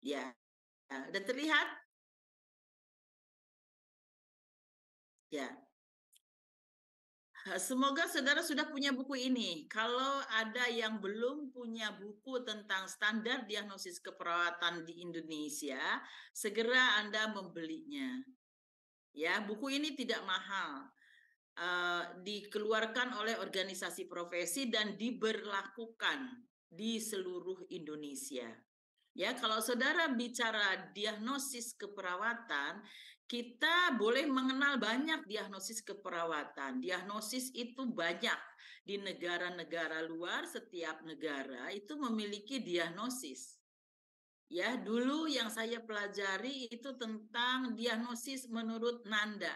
Ya, dan terlihat. Ya. Semoga saudara sudah punya buku ini. Kalau ada yang belum punya buku tentang standar diagnosis keperawatan di Indonesia, segera Anda membelinya. Ya, buku ini tidak mahal. Uh, dikeluarkan oleh organisasi profesi dan diberlakukan di seluruh Indonesia. Ya, kalau saudara bicara diagnosis keperawatan, kita boleh mengenal banyak diagnosis keperawatan. Diagnosis itu banyak di negara-negara luar, setiap negara itu memiliki diagnosis. Ya, dulu yang saya pelajari itu tentang diagnosis menurut Nanda.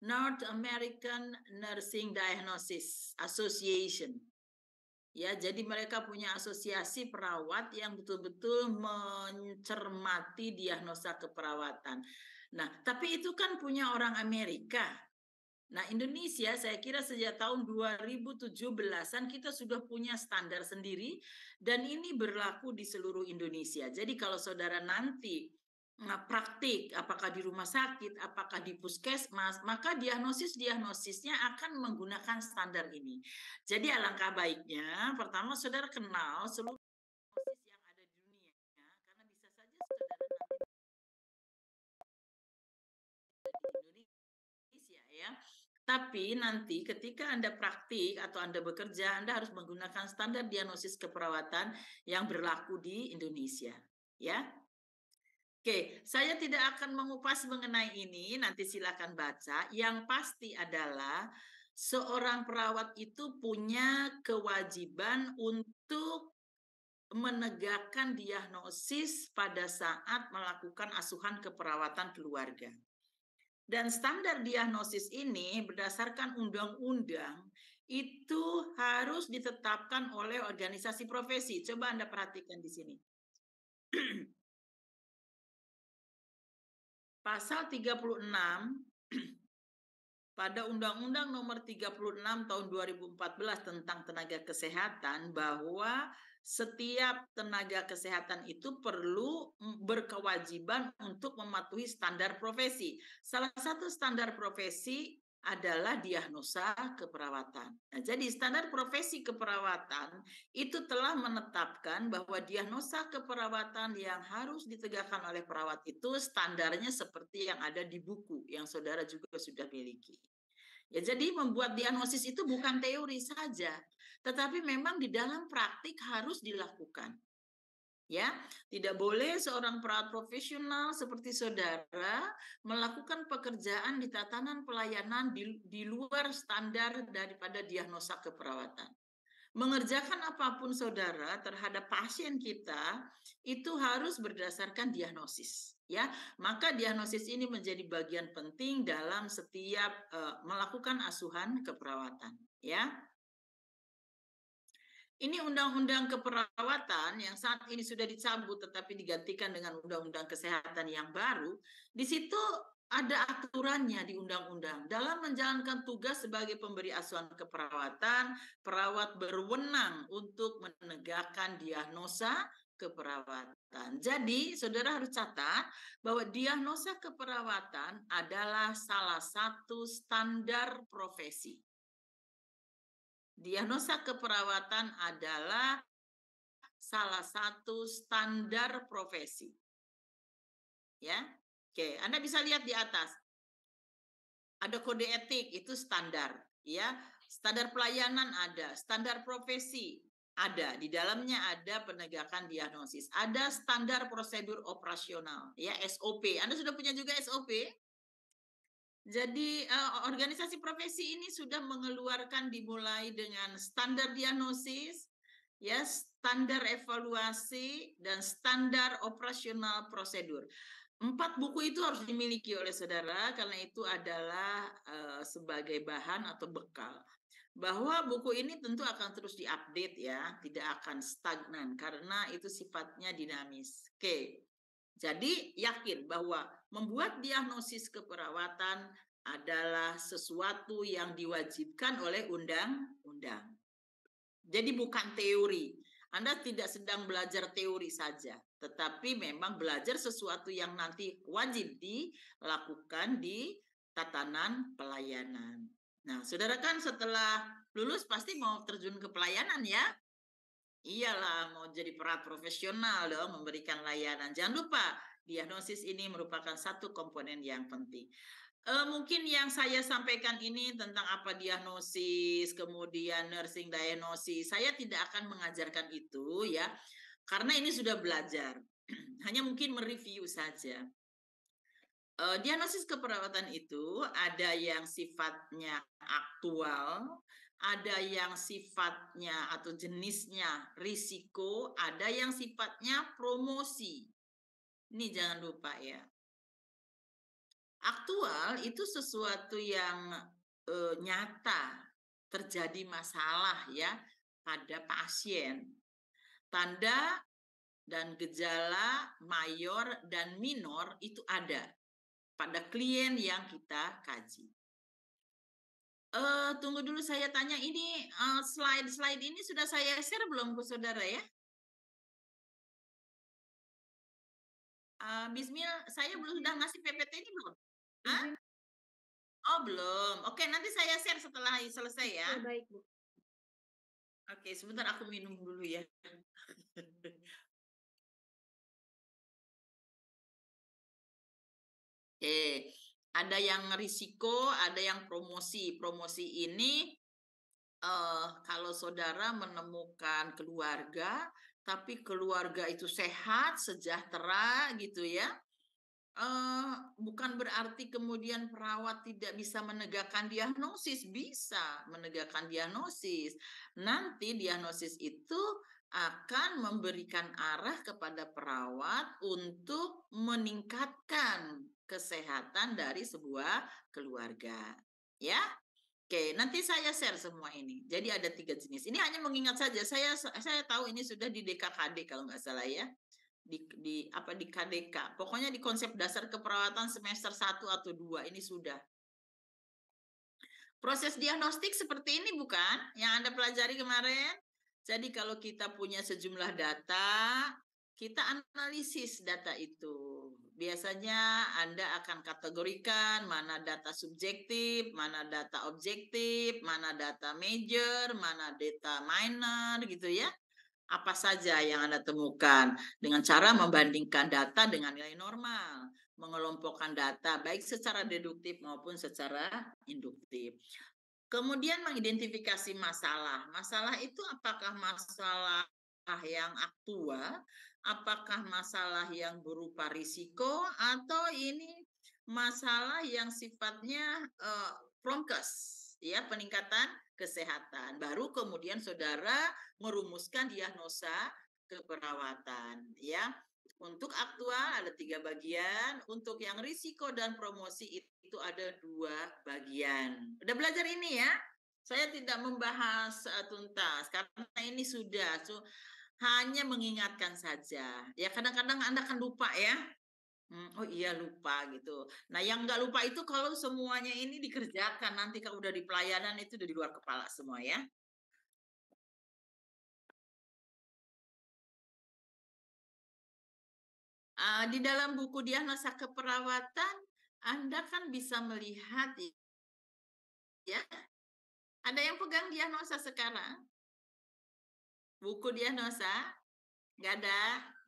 North American Nursing Diagnosis Association Ya, jadi mereka punya asosiasi perawat yang betul-betul mencermati diagnosa keperawatan. Nah, tapi itu kan punya orang Amerika. Nah, Indonesia saya kira sejak tahun 2017-an kita sudah punya standar sendiri dan ini berlaku di seluruh Indonesia. Jadi kalau saudara nanti praktik, apakah di rumah sakit, apakah di puskesmas, maka diagnosis-diagnosisnya akan menggunakan standar ini. Jadi alangkah baiknya, pertama saudara kenal seluruh diagnosis yang ada di dunia, karena bisa saja saudara nanti di Indonesia ya. Tapi nanti ketika Anda praktik atau Anda bekerja, Anda harus menggunakan standar diagnosis keperawatan yang berlaku di Indonesia. Ya, Oke, saya tidak akan mengupas mengenai ini, nanti silakan baca. Yang pasti adalah seorang perawat itu punya kewajiban untuk menegakkan diagnosis pada saat melakukan asuhan keperawatan keluarga. Dan standar diagnosis ini berdasarkan undang-undang itu harus ditetapkan oleh organisasi profesi. Coba Anda perhatikan di sini pasal 36 pada Undang-Undang Nomor 36 Tahun 2014 tentang tenaga kesehatan bahwa setiap tenaga kesehatan itu perlu berkewajiban untuk mematuhi standar profesi. Salah satu standar profesi adalah diagnosa keperawatan. Nah, jadi standar profesi keperawatan itu telah menetapkan bahwa diagnosa keperawatan yang harus ditegakkan oleh perawat itu standarnya seperti yang ada di buku yang saudara juga sudah miliki. Ya, jadi membuat diagnosis itu bukan teori saja, tetapi memang di dalam praktik harus dilakukan ya tidak boleh seorang perawat profesional seperti saudara melakukan pekerjaan di tatanan pelayanan di, di luar standar daripada diagnosa keperawatan mengerjakan apapun saudara terhadap pasien kita itu harus berdasarkan diagnosis ya maka diagnosis ini menjadi bagian penting dalam setiap uh, melakukan asuhan keperawatan ya ini undang-undang keperawatan yang saat ini sudah dicabut tetapi digantikan dengan undang-undang kesehatan yang baru, di situ ada aturannya di undang-undang. Dalam menjalankan tugas sebagai pemberi asuhan keperawatan, perawat berwenang untuk menegakkan diagnosa keperawatan. Jadi, saudara harus catat bahwa diagnosa keperawatan adalah salah satu standar profesi. Diagnosa keperawatan adalah salah satu standar profesi. Ya. Oke, Anda bisa lihat di atas. Ada kode etik itu standar, ya. Standar pelayanan ada, standar profesi ada di dalamnya ada penegakan diagnosis ada standar prosedur operasional ya SOP Anda sudah punya juga SOP jadi uh, organisasi profesi ini sudah mengeluarkan dimulai dengan standar diagnosis, ya standar evaluasi dan standar operasional prosedur. Empat buku itu harus dimiliki oleh saudara karena itu adalah uh, sebagai bahan atau bekal bahwa buku ini tentu akan terus diupdate ya, tidak akan stagnan karena itu sifatnya dinamis. Oke. Jadi yakin bahwa membuat diagnosis keperawatan adalah sesuatu yang diwajibkan oleh undang-undang. Jadi bukan teori. Anda tidak sedang belajar teori saja, tetapi memang belajar sesuatu yang nanti wajib dilakukan di tatanan pelayanan. Nah, saudara kan setelah lulus pasti mau terjun ke pelayanan ya. Iyalah, mau jadi perat profesional dong, memberikan layanan. Jangan lupa, diagnosis ini merupakan satu komponen yang penting. E, mungkin yang saya sampaikan ini tentang apa diagnosis, kemudian nursing diagnosis, saya tidak akan mengajarkan itu ya, karena ini sudah belajar. Hanya mungkin mereview saja. E, diagnosis keperawatan itu ada yang sifatnya aktual, ada yang sifatnya atau jenisnya risiko, ada yang sifatnya promosi. Ini jangan lupa ya. Aktual itu sesuatu yang e, nyata terjadi masalah ya pada pasien. Tanda dan gejala mayor dan minor itu ada pada klien yang kita kaji. E, tunggu dulu saya tanya ini slide -slide ini sudah saya share belum ke saudara ya? Bismillah, Bismil, saya belum sudah ngasih PPT ini belum? Hah? Oh belum. Oke nanti saya share setelah selesai ya. baik bu. Oke sebentar aku minum dulu ya. Oke ada yang risiko, ada yang promosi. Promosi ini uh, kalau saudara menemukan keluarga tapi keluarga itu sehat, sejahtera gitu ya. Uh, bukan berarti kemudian perawat tidak bisa menegakkan diagnosis, bisa menegakkan diagnosis. Nanti diagnosis itu akan memberikan arah kepada perawat untuk meningkatkan kesehatan dari sebuah keluarga. Ya, Oke, nanti saya share semua ini. Jadi ada tiga jenis. Ini hanya mengingat saja. Saya saya tahu ini sudah di DKKD kalau nggak salah ya. Di, di apa di KDK. Pokoknya di konsep dasar keperawatan semester 1 atau 2 ini sudah. Proses diagnostik seperti ini bukan yang Anda pelajari kemarin? Jadi kalau kita punya sejumlah data, kita analisis data itu. Biasanya Anda akan kategorikan mana data subjektif, mana data objektif, mana data major, mana data minor gitu ya. Apa saja yang Anda temukan dengan cara membandingkan data dengan nilai normal, mengelompokkan data baik secara deduktif maupun secara induktif. Kemudian mengidentifikasi masalah. Masalah itu apakah masalah yang aktual, apakah masalah yang berupa risiko atau ini masalah yang sifatnya uh, eh, promkes ya peningkatan kesehatan. Baru kemudian saudara merumuskan diagnosa keperawatan ya. Untuk aktual ada tiga bagian, untuk yang risiko dan promosi itu ada dua bagian. Udah belajar ini ya? Saya tidak membahas uh, tuntas karena ini sudah so, hanya mengingatkan saja. Ya kadang-kadang Anda akan lupa ya. Hmm, oh iya lupa gitu. Nah yang nggak lupa itu kalau semuanya ini dikerjakan nanti kalau udah di pelayanan itu udah di luar kepala semua ya. Uh, di dalam buku diagnosa keperawatan Anda kan bisa melihat ya. Ada yang pegang diagnosa sekarang? buku diagnosa nggak ada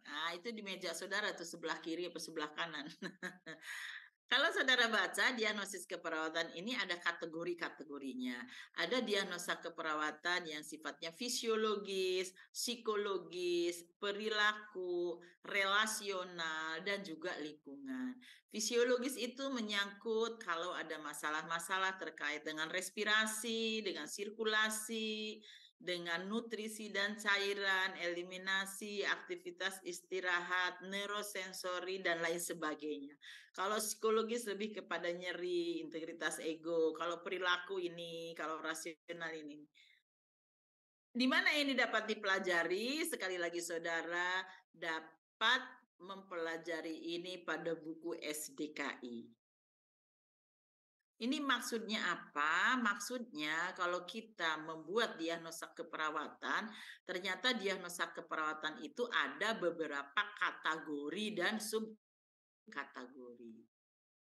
nah, itu di meja saudara tuh sebelah kiri atau sebelah kanan Kalau saudara baca diagnosis keperawatan ini ada kategori-kategorinya. Ada diagnosa keperawatan yang sifatnya fisiologis, psikologis, perilaku, relasional, dan juga lingkungan. Fisiologis itu menyangkut kalau ada masalah-masalah terkait dengan respirasi, dengan sirkulasi, dengan nutrisi dan cairan, eliminasi, aktivitas istirahat, neurosensori, dan lain sebagainya. Kalau psikologis lebih kepada nyeri, integritas ego, kalau perilaku ini, kalau rasional ini. Di mana ini dapat dipelajari? Sekali lagi saudara dapat mempelajari ini pada buku SDKI. Ini maksudnya apa? Maksudnya kalau kita membuat diagnosa keperawatan, ternyata diagnosa keperawatan itu ada beberapa kategori dan subkategori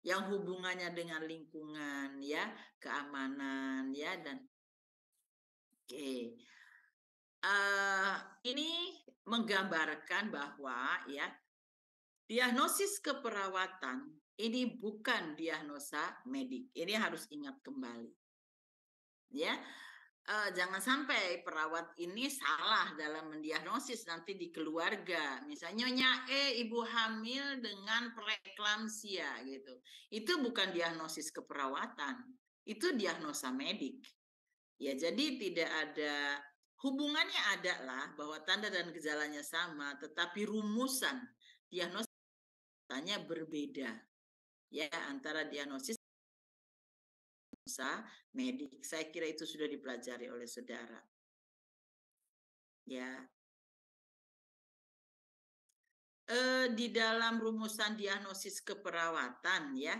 yang hubungannya dengan lingkungan ya, keamanan ya dan oke. Okay. Uh, eh, ini menggambarkan bahwa ya diagnosis keperawatan ini bukan diagnosa medik. Ini harus ingat kembali. Ya. E, jangan sampai perawat ini salah dalam mendiagnosis nanti di keluarga. Misalnya nyonya E ibu hamil dengan preeklamsia gitu. Itu bukan diagnosis keperawatan. Itu diagnosa medik. Ya, jadi tidak ada hubungannya adalah bahwa tanda dan gejalanya sama, tetapi rumusan diagnosanya berbeda ya antara diagnosis medik. Saya kira itu sudah dipelajari oleh saudara. Ya. E, di dalam rumusan diagnosis keperawatan ya,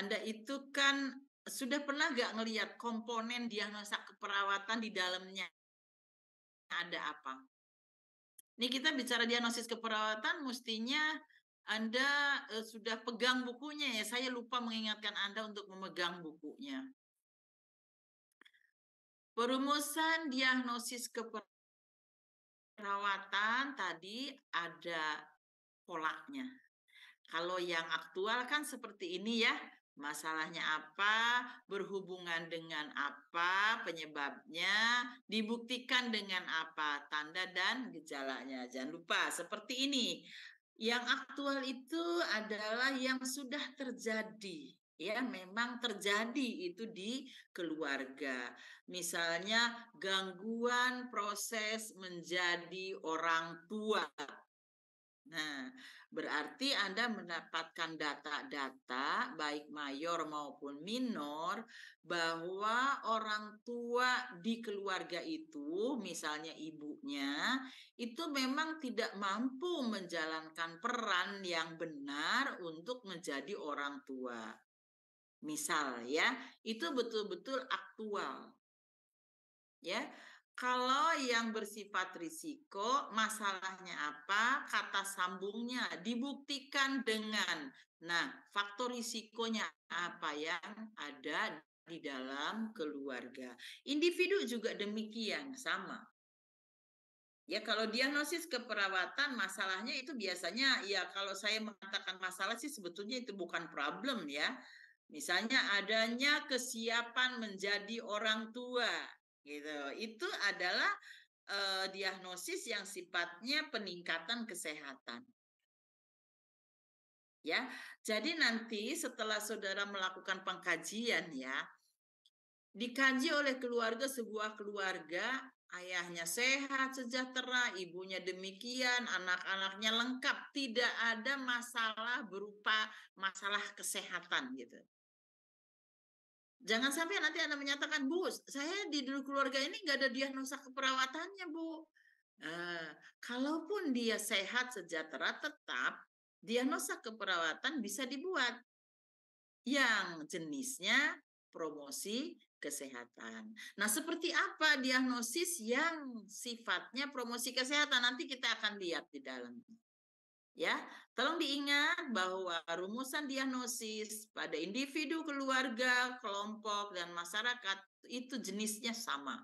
Anda itu kan sudah pernah gak ngelihat komponen diagnosa keperawatan di dalamnya ada apa? Nih kita bicara diagnosis keperawatan mestinya anda uh, sudah pegang bukunya ya. Saya lupa mengingatkan Anda untuk memegang bukunya. Perumusan diagnosis keperawatan tadi ada polanya. Kalau yang aktual kan seperti ini ya. Masalahnya apa, berhubungan dengan apa, penyebabnya, dibuktikan dengan apa, tanda dan gejalanya. Jangan lupa, seperti ini. Yang aktual itu adalah yang sudah terjadi. Ya, memang terjadi itu di keluarga. Misalnya gangguan proses menjadi orang tua Nah, berarti Anda mendapatkan data-data baik mayor maupun minor bahwa orang tua di keluarga itu, misalnya ibunya, itu memang tidak mampu menjalankan peran yang benar untuk menjadi orang tua. Misal ya, itu betul-betul aktual. Ya, kalau yang bersifat risiko, masalahnya apa? Kata sambungnya dibuktikan dengan. Nah, faktor risikonya apa yang ada di dalam keluarga. Individu juga demikian, sama. Ya kalau diagnosis keperawatan masalahnya itu biasanya ya kalau saya mengatakan masalah sih sebetulnya itu bukan problem ya. Misalnya adanya kesiapan menjadi orang tua gitu itu adalah uh, diagnosis yang sifatnya peningkatan kesehatan ya jadi nanti setelah saudara melakukan pengkajian ya dikaji oleh keluarga sebuah keluarga ayahnya sehat sejahtera ibunya demikian anak-anaknya lengkap tidak ada masalah berupa masalah kesehatan gitu Jangan sampai nanti Anda menyatakan, Bu, saya di dulu keluarga ini nggak ada diagnosa keperawatannya, Bu. Uh, kalaupun dia sehat sejahtera tetap diagnosa keperawatan bisa dibuat yang jenisnya promosi kesehatan. Nah, seperti apa diagnosis yang sifatnya promosi kesehatan nanti kita akan lihat di dalamnya. Ya, tolong diingat bahwa rumusan diagnosis pada individu, keluarga, kelompok, dan masyarakat itu jenisnya sama.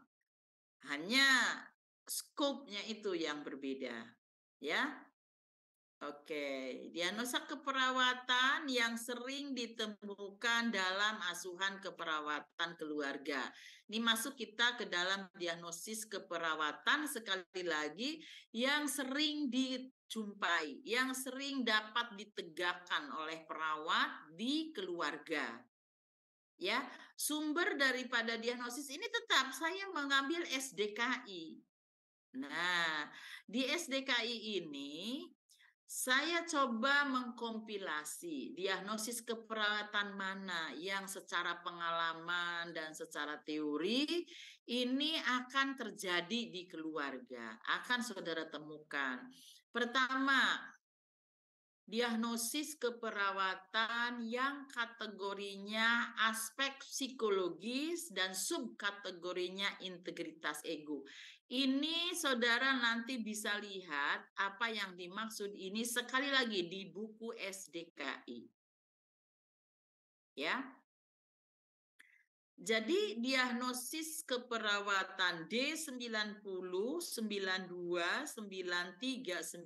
Hanya skopnya itu yang berbeda. Ya, Oke, diagnosa keperawatan yang sering ditemukan dalam asuhan keperawatan keluarga. Ini masuk kita ke dalam diagnosis keperawatan sekali lagi yang sering di jumpai, yang sering dapat ditegakkan oleh perawat di keluarga. Ya, sumber daripada diagnosis ini tetap saya mengambil SDKI. Nah, di SDKI ini saya coba mengkompilasi diagnosis keperawatan mana yang secara pengalaman dan secara teori ini akan terjadi di keluarga, akan saudara temukan. Pertama, diagnosis keperawatan yang kategorinya aspek psikologis dan subkategorinya integritas ego. Ini saudara nanti bisa lihat apa yang dimaksud ini sekali lagi di buku SDKI. Ya. Jadi diagnosis keperawatan D90, 92, 93, 97,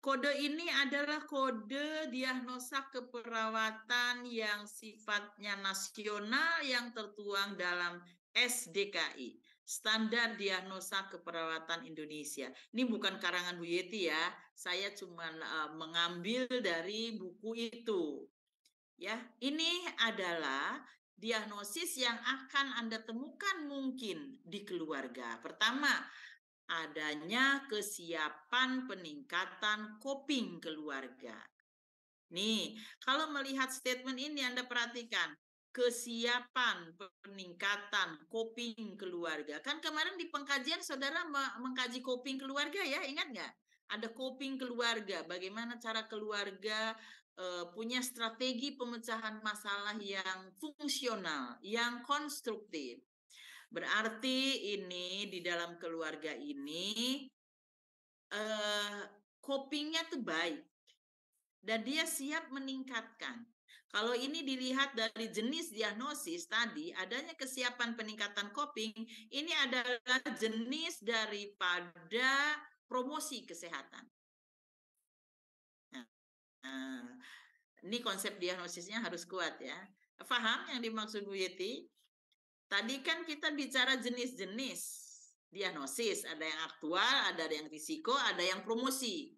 kode ini adalah kode diagnosa keperawatan yang sifatnya nasional yang tertuang dalam SDKI, Standar Diagnosa Keperawatan Indonesia. Ini bukan karangan Bu Yeti ya, saya cuma eh, mengambil dari buku itu. Ya, ini adalah diagnosis yang akan Anda temukan mungkin di keluarga. Pertama, adanya kesiapan peningkatan coping keluarga. Nih, kalau melihat statement ini Anda perhatikan, kesiapan peningkatan coping keluarga. Kan kemarin di pengkajian saudara mengkaji coping keluarga ya, ingat nggak? Ada coping keluarga, bagaimana cara keluarga Eh, punya strategi pemecahan masalah yang fungsional, yang konstruktif. Berarti ini di dalam keluarga ini eh, copingnya tuh baik dan dia siap meningkatkan. Kalau ini dilihat dari jenis diagnosis tadi, adanya kesiapan peningkatan coping, ini adalah jenis daripada promosi kesehatan. Nah, ini konsep diagnosisnya harus kuat ya. Faham yang dimaksud Bu Yeti? Tadi kan kita bicara jenis-jenis diagnosis, ada yang aktual, ada yang risiko, ada yang promosi.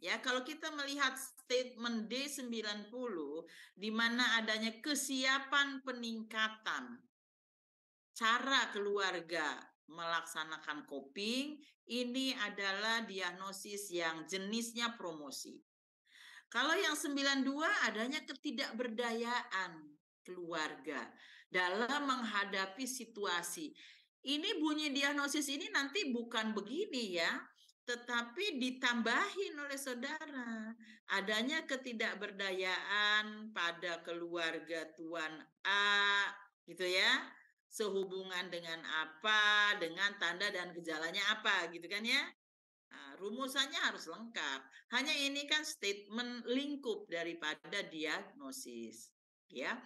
Ya, kalau kita melihat statement D90 di mana adanya kesiapan peningkatan cara keluarga melaksanakan coping, ini adalah diagnosis yang jenisnya promosi. Kalau yang 92 adanya ketidakberdayaan keluarga dalam menghadapi situasi. Ini bunyi diagnosis ini nanti bukan begini ya, tetapi ditambahin oleh saudara adanya ketidakberdayaan pada keluarga tuan A gitu ya sehubungan dengan apa dengan tanda dan gejalanya apa gitu kan ya rumusannya harus lengkap. Hanya ini kan statement lingkup daripada diagnosis, ya.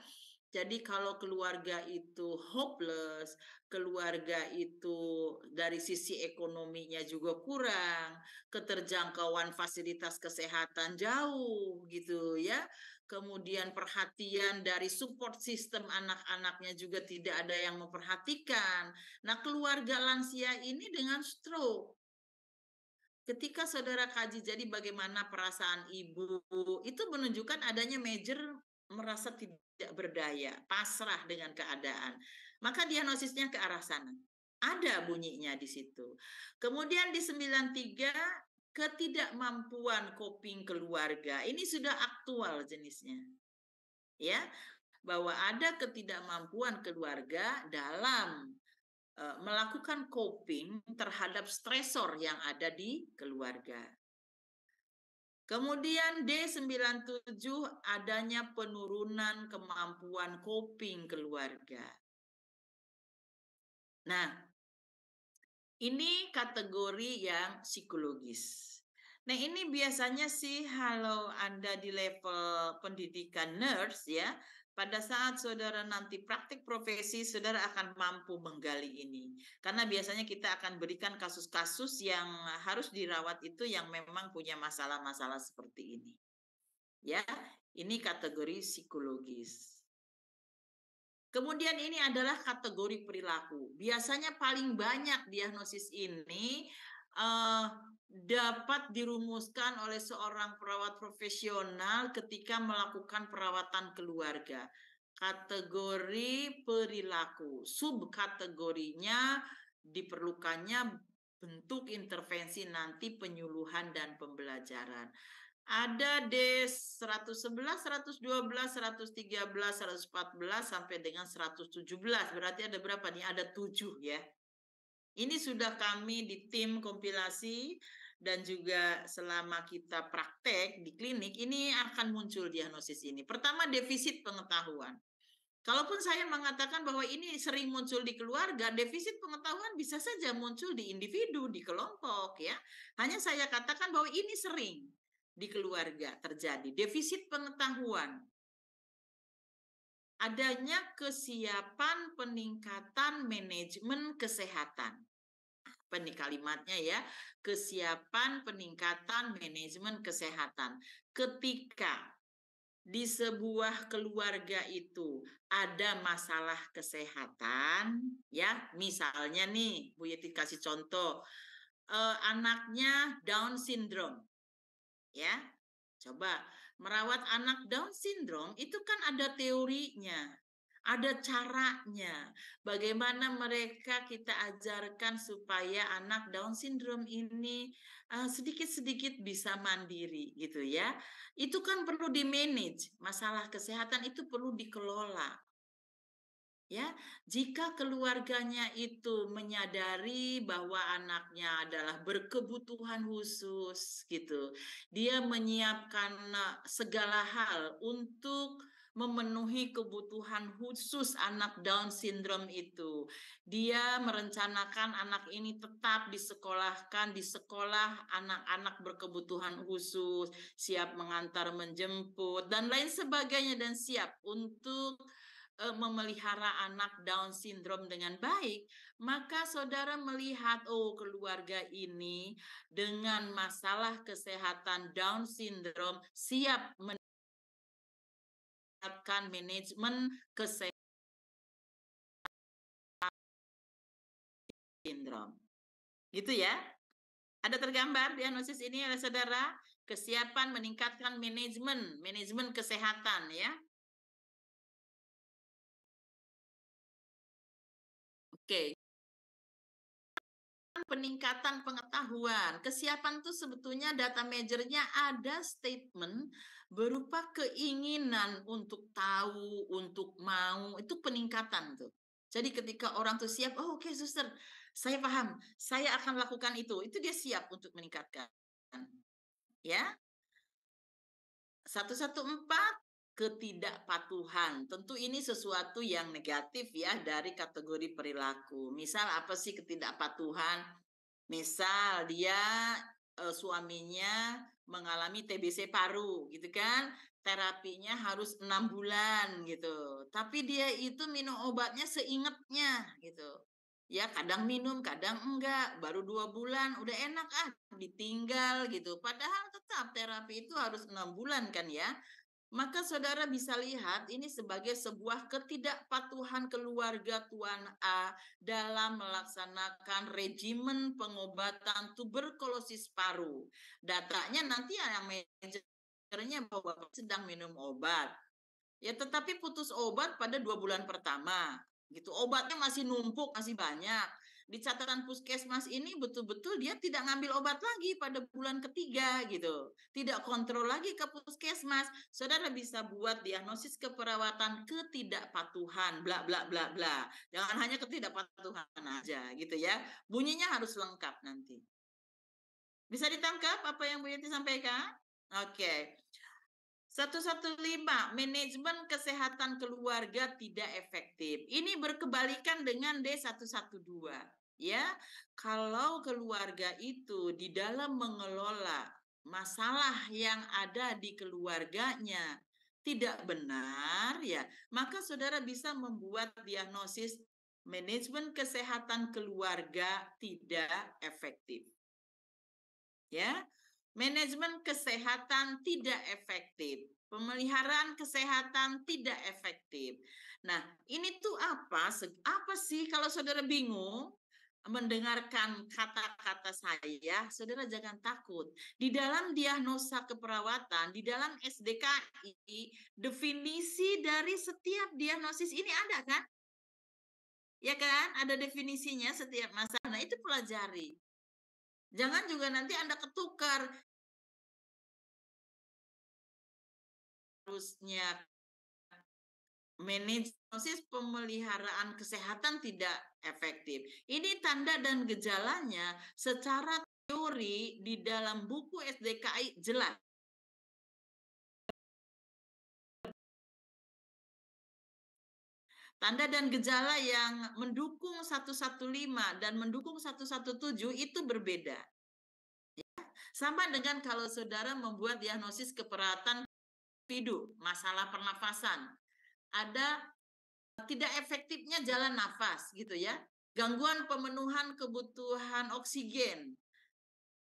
Jadi kalau keluarga itu hopeless, keluarga itu dari sisi ekonominya juga kurang, keterjangkauan fasilitas kesehatan jauh gitu ya. Kemudian perhatian dari support system anak-anaknya juga tidak ada yang memperhatikan. Nah, keluarga lansia ini dengan stroke ketika saudara kaji jadi bagaimana perasaan ibu itu menunjukkan adanya major merasa tidak berdaya pasrah dengan keadaan maka diagnosisnya ke arah sana ada bunyinya di situ kemudian di 93 ketidakmampuan coping keluarga ini sudah aktual jenisnya ya bahwa ada ketidakmampuan keluarga dalam Eh, melakukan coping terhadap stresor yang ada di keluarga. Kemudian D97 adanya penurunan kemampuan coping keluarga. Nah, ini kategori yang psikologis. Nah, ini biasanya sih kalau Anda di level pendidikan nurse ya, pada saat saudara nanti praktik profesi, saudara akan mampu menggali ini. Karena biasanya kita akan berikan kasus-kasus yang harus dirawat itu yang memang punya masalah-masalah seperti ini. Ya, ini kategori psikologis. Kemudian ini adalah kategori perilaku. Biasanya paling banyak diagnosis ini uh, dapat dirumuskan oleh seorang perawat profesional ketika melakukan perawatan keluarga. Kategori perilaku, subkategorinya diperlukannya bentuk intervensi nanti penyuluhan dan pembelajaran. Ada D 111, 112, 113, 114 sampai dengan 117. Berarti ada berapa nih? Ada tujuh ya. Ini sudah kami di tim kompilasi dan juga selama kita praktek di klinik ini akan muncul diagnosis ini. Pertama defisit pengetahuan. Kalaupun saya mengatakan bahwa ini sering muncul di keluarga, defisit pengetahuan bisa saja muncul di individu, di kelompok ya. Hanya saya katakan bahwa ini sering di keluarga terjadi defisit pengetahuan. Adanya kesiapan peningkatan manajemen kesehatan disimpan di kalimatnya ya. Kesiapan peningkatan manajemen kesehatan. Ketika di sebuah keluarga itu ada masalah kesehatan ya misalnya nih Bu Yeti kasih contoh eh, anaknya Down syndrome ya coba merawat anak Down syndrome itu kan ada teorinya ada caranya bagaimana mereka kita ajarkan supaya anak Down syndrome ini eh, sedikit-sedikit uh, bisa mandiri gitu ya. Itu kan perlu di manage, masalah kesehatan itu perlu dikelola. Ya, jika keluarganya itu menyadari bahwa anaknya adalah berkebutuhan khusus gitu. Dia menyiapkan eh, segala hal untuk memenuhi kebutuhan khusus anak Down syndrome itu. Dia merencanakan anak ini tetap disekolahkan di sekolah anak-anak berkebutuhan khusus, siap mengantar menjemput dan lain sebagainya dan siap untuk eh, memelihara anak Down syndrome dengan baik, maka saudara melihat, oh, keluarga ini dengan masalah kesehatan Down syndrome siap. Men menerapkan manajemen kesehatan sindrom. Gitu ya. Ada tergambar diagnosis ini oleh ya, saudara, kesiapan meningkatkan manajemen, manajemen kesehatan ya. Oke. Peningkatan pengetahuan. Kesiapan itu sebetulnya data majornya ada statement berupa keinginan untuk tahu, untuk mau, itu peningkatan tuh. Jadi ketika orang tuh siap, oh oke okay, suster, saya paham, saya akan lakukan itu. Itu dia siap untuk meningkatkan. Ya. satu satu empat ketidakpatuhan. Tentu ini sesuatu yang negatif ya dari kategori perilaku. Misal apa sih ketidakpatuhan? Misal dia eh, suaminya mengalami TBC paru gitu kan terapinya harus enam bulan gitu tapi dia itu minum obatnya seingatnya, gitu ya kadang minum kadang enggak baru dua bulan udah enak ah ditinggal gitu padahal tetap terapi itu harus enam bulan kan ya maka saudara bisa lihat ini sebagai sebuah ketidakpatuhan keluarga Tuan A dalam melaksanakan regimen pengobatan tuberkulosis paru. Datanya nanti yang manajernya bahwa sedang minum obat. Ya tetapi putus obat pada dua bulan pertama. Gitu. Obatnya masih numpuk, masih banyak di catatan puskesmas ini betul-betul dia tidak ngambil obat lagi pada bulan ketiga gitu. Tidak kontrol lagi ke puskesmas. Saudara bisa buat diagnosis keperawatan ketidakpatuhan bla bla bla bla. Jangan hanya ketidakpatuhan aja gitu ya. Bunyinya harus lengkap nanti. Bisa ditangkap apa yang Bu Yenti sampaikan? Oke. Okay. 115 manajemen kesehatan keluarga tidak efektif. Ini berkebalikan dengan D112 ya. Kalau keluarga itu di dalam mengelola masalah yang ada di keluarganya tidak benar ya, maka saudara bisa membuat diagnosis manajemen kesehatan keluarga tidak efektif. Ya manajemen kesehatan tidak efektif, pemeliharaan kesehatan tidak efektif. Nah, ini tuh apa? Apa sih kalau saudara bingung mendengarkan kata-kata saya, saudara jangan takut. Di dalam diagnosa keperawatan, di dalam SDKI, definisi dari setiap diagnosis ini ada kan? Ya kan? Ada definisinya setiap masalah. Nah, itu pelajari. Jangan juga nanti Anda ketukar. Harusnya manajemen pemeliharaan kesehatan tidak efektif. Ini tanda dan gejalanya secara teori di dalam buku SDKI jelas. Tanda dan gejala yang mendukung 115 dan mendukung 117 itu berbeda. Ya. Sama dengan kalau saudara membuat diagnosis keperatan individu, masalah pernafasan. Ada tidak efektifnya jalan nafas gitu ya. Gangguan pemenuhan kebutuhan oksigen.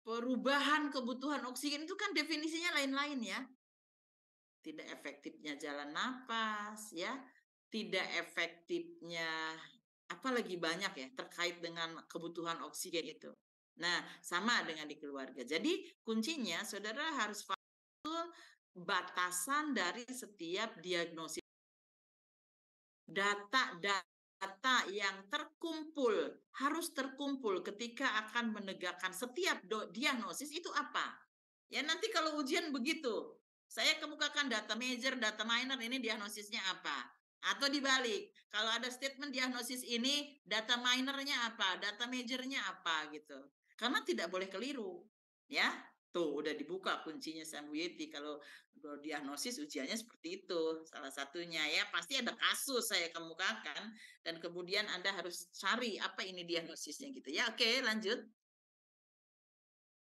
Perubahan kebutuhan oksigen itu kan definisinya lain-lain ya. Tidak efektifnya jalan nafas ya tidak efektifnya apalagi banyak ya terkait dengan kebutuhan oksigen itu. Nah, sama dengan di keluarga. Jadi kuncinya saudara harus paham batasan dari setiap diagnosis data data yang terkumpul harus terkumpul ketika akan menegakkan setiap diagnosis itu apa ya nanti kalau ujian begitu saya kemukakan data major data minor ini diagnosisnya apa atau dibalik, kalau ada statement diagnosis ini, data minernya apa, data majornya apa gitu. Karena tidak boleh keliru, ya. Tuh, udah dibuka kuncinya Yeti Kalau, kalau diagnosis ujiannya seperti itu, salah satunya ya. Pasti ada kasus saya kemukakan, kan. dan kemudian Anda harus cari apa ini diagnosisnya gitu. Ya, oke lanjut.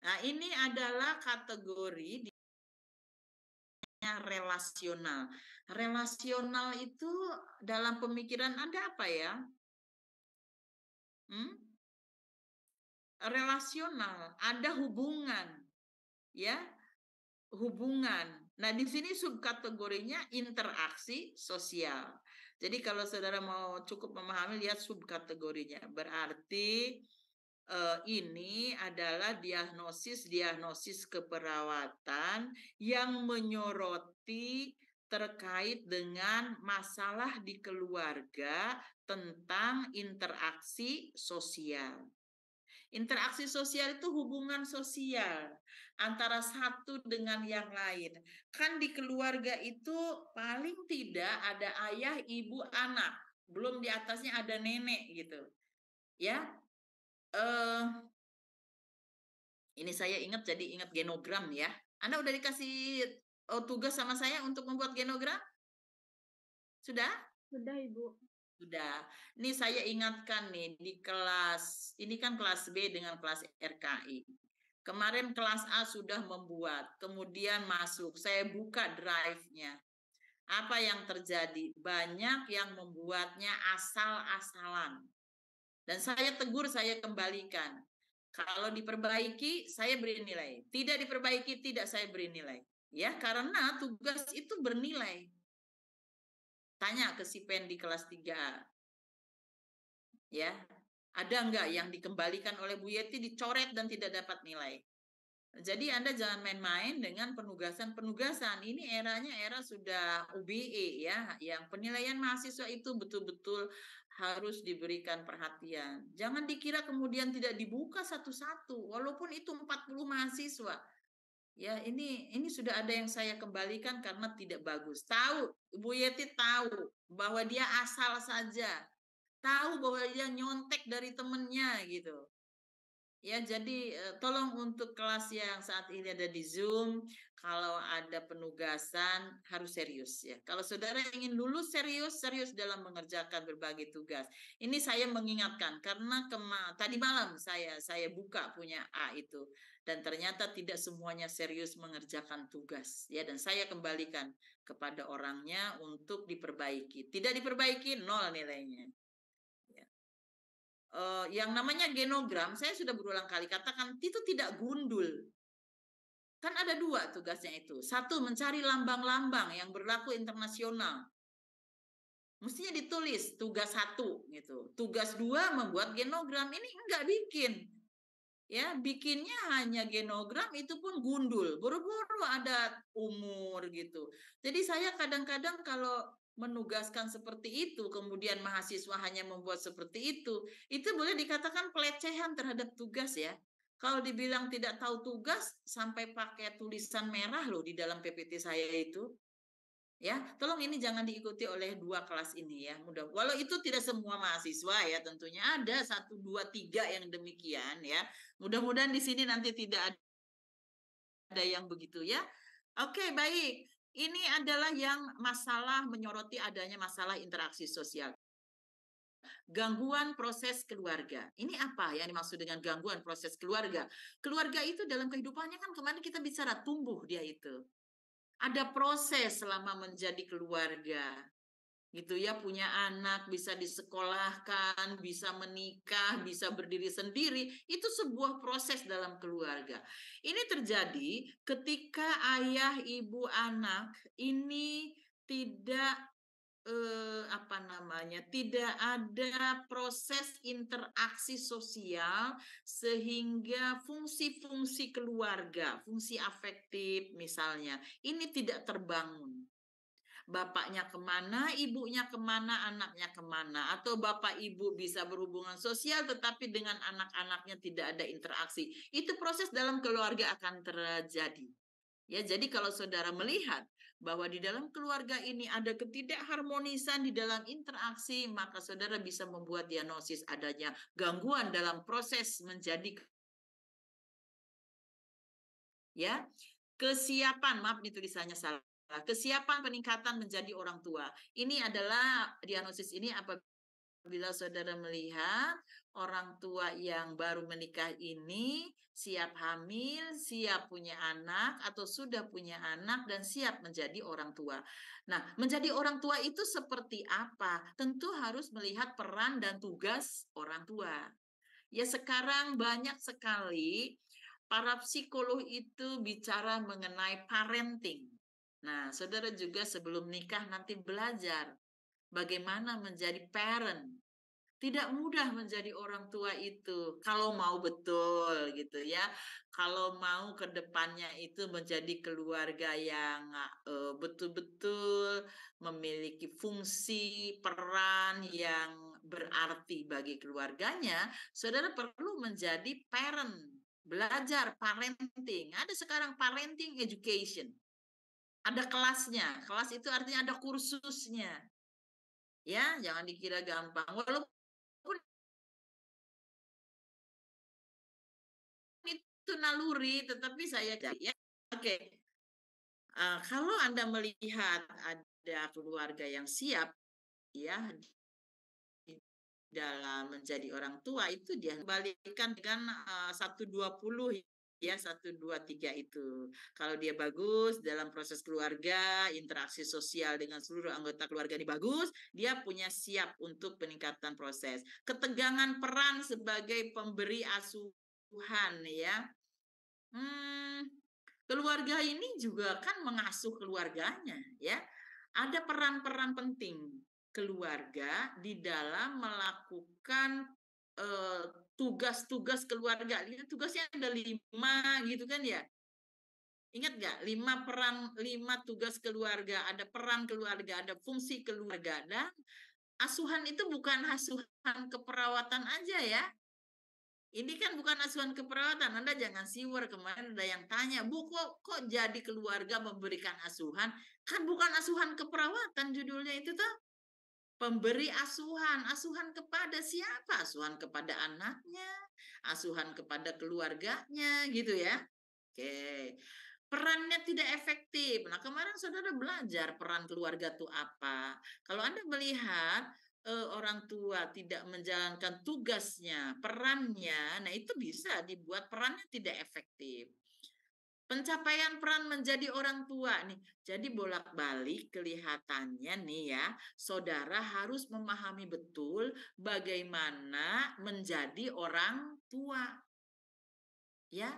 Nah, ini adalah kategori di relasional. Relasional itu dalam pemikiran Anda apa ya? Hmm? Relasional, ada hubungan. Ya. Hubungan. Nah, di sini subkategorinya interaksi sosial. Jadi kalau saudara mau cukup memahami lihat subkategorinya. Berarti Eh, ini adalah diagnosis-diagnosis keperawatan yang menyoroti terkait dengan masalah di keluarga tentang interaksi sosial. Interaksi sosial itu hubungan sosial antara satu dengan yang lain. Kan di keluarga itu paling tidak ada ayah, ibu, anak, belum di atasnya ada nenek gitu. Ya, Eh, ini saya ingat jadi ingat genogram ya. Anda udah dikasih oh, tugas sama saya untuk membuat genogram? Sudah? Sudah, Ibu. Sudah. Ini saya ingatkan nih di kelas, ini kan kelas B dengan kelas RKI. Kemarin kelas A sudah membuat, kemudian masuk. Saya buka drive-nya. Apa yang terjadi? Banyak yang membuatnya asal-asalan. Dan saya tegur, saya kembalikan. Kalau diperbaiki, saya beri nilai. Tidak diperbaiki, tidak saya beri nilai. Ya, karena tugas itu bernilai. Tanya ke si Pen di kelas 3 Ya, ada nggak yang dikembalikan oleh Bu Yeti dicoret dan tidak dapat nilai? Jadi Anda jangan main-main dengan penugasan-penugasan. Ini eranya era sudah UBE ya, yang penilaian mahasiswa itu betul-betul harus diberikan perhatian. Jangan dikira kemudian tidak dibuka satu-satu, walaupun itu 40 mahasiswa. Ya, ini ini sudah ada yang saya kembalikan karena tidak bagus. Tahu, Bu Yeti tahu bahwa dia asal saja. Tahu bahwa dia nyontek dari temennya gitu. Ya, jadi eh, tolong untuk kelas yang saat ini ada di Zoom, kalau ada penugasan harus serius ya. Kalau saudara ingin lulus serius, serius dalam mengerjakan berbagai tugas. Ini saya mengingatkan karena kema tadi malam saya saya buka punya A itu dan ternyata tidak semuanya serius mengerjakan tugas ya dan saya kembalikan kepada orangnya untuk diperbaiki. Tidak diperbaiki nol nilainya. Uh, yang namanya genogram saya sudah berulang kali katakan itu tidak gundul Kan ada dua tugasnya itu. Satu, mencari lambang-lambang yang berlaku internasional. Mestinya ditulis tugas satu gitu. Tugas dua membuat genogram ini enggak bikin. Ya, bikinnya hanya genogram itu pun gundul. Buru-buru ada umur gitu. Jadi saya kadang-kadang kalau menugaskan seperti itu, kemudian mahasiswa hanya membuat seperti itu, itu boleh dikatakan pelecehan terhadap tugas ya. Kalau dibilang tidak tahu tugas, sampai pakai tulisan merah loh di dalam PPT saya itu. Ya, tolong ini jangan diikuti oleh dua kelas ini ya. Mudah. Walau itu tidak semua mahasiswa ya, tentunya ada satu, dua, tiga yang demikian ya. Mudah-mudahan di sini nanti tidak ada yang begitu ya. Oke, baik. Ini adalah yang masalah menyoroti adanya masalah interaksi sosial gangguan proses keluarga. Ini apa yang dimaksud dengan gangguan proses keluarga? Keluarga itu dalam kehidupannya kan kemarin kita bicara tumbuh dia itu. Ada proses selama menjadi keluarga. Gitu ya, punya anak, bisa disekolahkan, bisa menikah, bisa berdiri sendiri. Itu sebuah proses dalam keluarga. Ini terjadi ketika ayah, ibu, anak ini tidak eh, apa namanya tidak ada proses interaksi sosial sehingga fungsi-fungsi keluarga, fungsi afektif misalnya ini tidak terbangun. Bapaknya kemana, ibunya kemana, anaknya kemana, atau bapak ibu bisa berhubungan sosial, tetapi dengan anak-anaknya tidak ada interaksi. Itu proses dalam keluarga akan terjadi. Ya, jadi kalau saudara melihat bahwa di dalam keluarga ini ada ketidakharmonisan di dalam interaksi, maka saudara bisa membuat diagnosis adanya gangguan dalam proses menjadi ya kesiapan maaf ini tulisannya salah kesiapan peningkatan menjadi orang tua ini adalah diagnosis ini apabila saudara melihat orang tua yang baru menikah ini siap hamil, siap punya anak, atau sudah punya anak, dan siap menjadi orang tua. Nah, menjadi orang tua itu seperti apa? Tentu harus melihat peran dan tugas orang tua. Ya, sekarang banyak sekali para psikolog itu bicara mengenai parenting. Nah, saudara juga sebelum nikah nanti belajar bagaimana menjadi parent tidak mudah menjadi orang tua itu kalau mau betul gitu ya. Kalau mau ke depannya itu menjadi keluarga yang betul eh, betul-betul memiliki fungsi peran yang berarti bagi keluarganya, saudara perlu menjadi parent belajar parenting. Ada sekarang parenting education. Ada kelasnya. Kelas itu artinya ada kursusnya. Ya, jangan dikira gampang. Walaupun itu naluri tetapi saya ya, ya oke okay. uh, eh, kalau anda melihat ada keluarga yang siap ya dalam menjadi orang tua itu dia balikan dengan eh, dua puluh ya satu dua tiga itu. Kalau dia bagus dalam proses keluarga, interaksi sosial dengan seluruh anggota keluarga ini bagus, dia punya siap untuk peningkatan proses. Ketegangan peran sebagai pemberi asuhan ya hmm, keluarga ini juga kan mengasuh keluarganya ya ada peran-peran penting keluarga di dalam melakukan tugas eh, tugas-tugas keluarga tugasnya ada lima gitu kan ya Ingat nggak lima peran lima tugas keluarga ada peran keluarga ada fungsi keluarga dan asuhan itu bukan asuhan keperawatan aja ya ini kan bukan asuhan keperawatan. Anda jangan siwer kemarin ada yang tanya, Bu kok, kok jadi keluarga memberikan asuhan? Kan bukan asuhan keperawatan judulnya itu tuh. Pemberi asuhan, asuhan kepada siapa? Asuhan kepada anaknya, asuhan kepada keluarganya gitu ya. Oke. Perannya tidak efektif. Nah, kemarin saudara belajar peran keluarga itu apa. Kalau Anda melihat orang tua tidak menjalankan tugasnya, perannya, nah itu bisa dibuat perannya tidak efektif. Pencapaian peran menjadi orang tua nih. Jadi bolak-balik kelihatannya nih ya, saudara harus memahami betul bagaimana menjadi orang tua. Ya.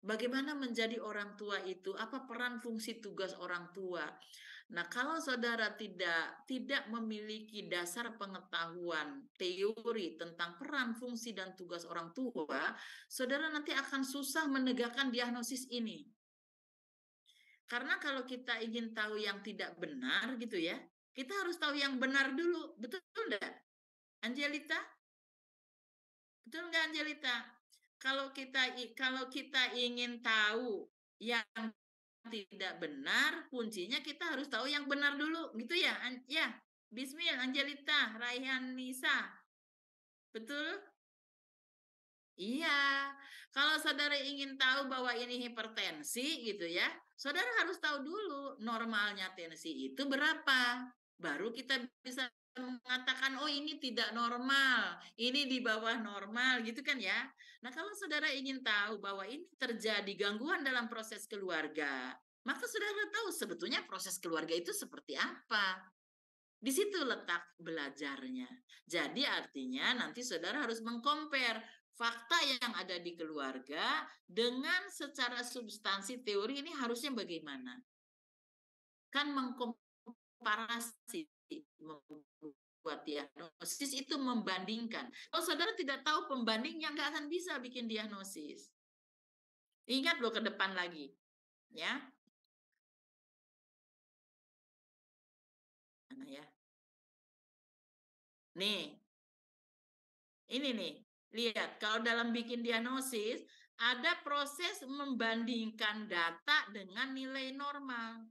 Bagaimana menjadi orang tua itu? Apa peran fungsi tugas orang tua? Nah, kalau saudara tidak tidak memiliki dasar pengetahuan teori tentang peran, fungsi dan tugas orang tua, saudara nanti akan susah menegakkan diagnosis ini. Karena kalau kita ingin tahu yang tidak benar gitu ya, kita harus tahu yang benar dulu, betul enggak? Angelita? Betul enggak Angelita? Kalau kita kalau kita ingin tahu yang tidak benar, kuncinya kita harus tahu yang benar dulu, gitu ya. An ya, Bismil, Angelita, Raihan, Nisa. Betul? Iya. Kalau saudara ingin tahu bahwa ini hipertensi gitu ya, saudara harus tahu dulu normalnya tensi itu berapa. Baru kita bisa mengatakan oh ini tidak normal, ini di bawah normal gitu kan ya. Nah, kalau saudara ingin tahu bahwa ini terjadi gangguan dalam proses keluarga, maka saudara tahu sebetulnya proses keluarga itu seperti apa. Di situ letak belajarnya. Jadi artinya nanti saudara harus mengkompar fakta yang ada di keluarga dengan secara substansi teori ini harusnya bagaimana. Kan mengkomparasi, buat diagnosis itu membandingkan. Kalau saudara tidak tahu pembandingnya, nggak akan bisa bikin diagnosis. Ingat loh ke depan lagi, ya. Mana ya? Nih, ini nih, lihat kalau dalam bikin diagnosis ada proses membandingkan data dengan nilai normal.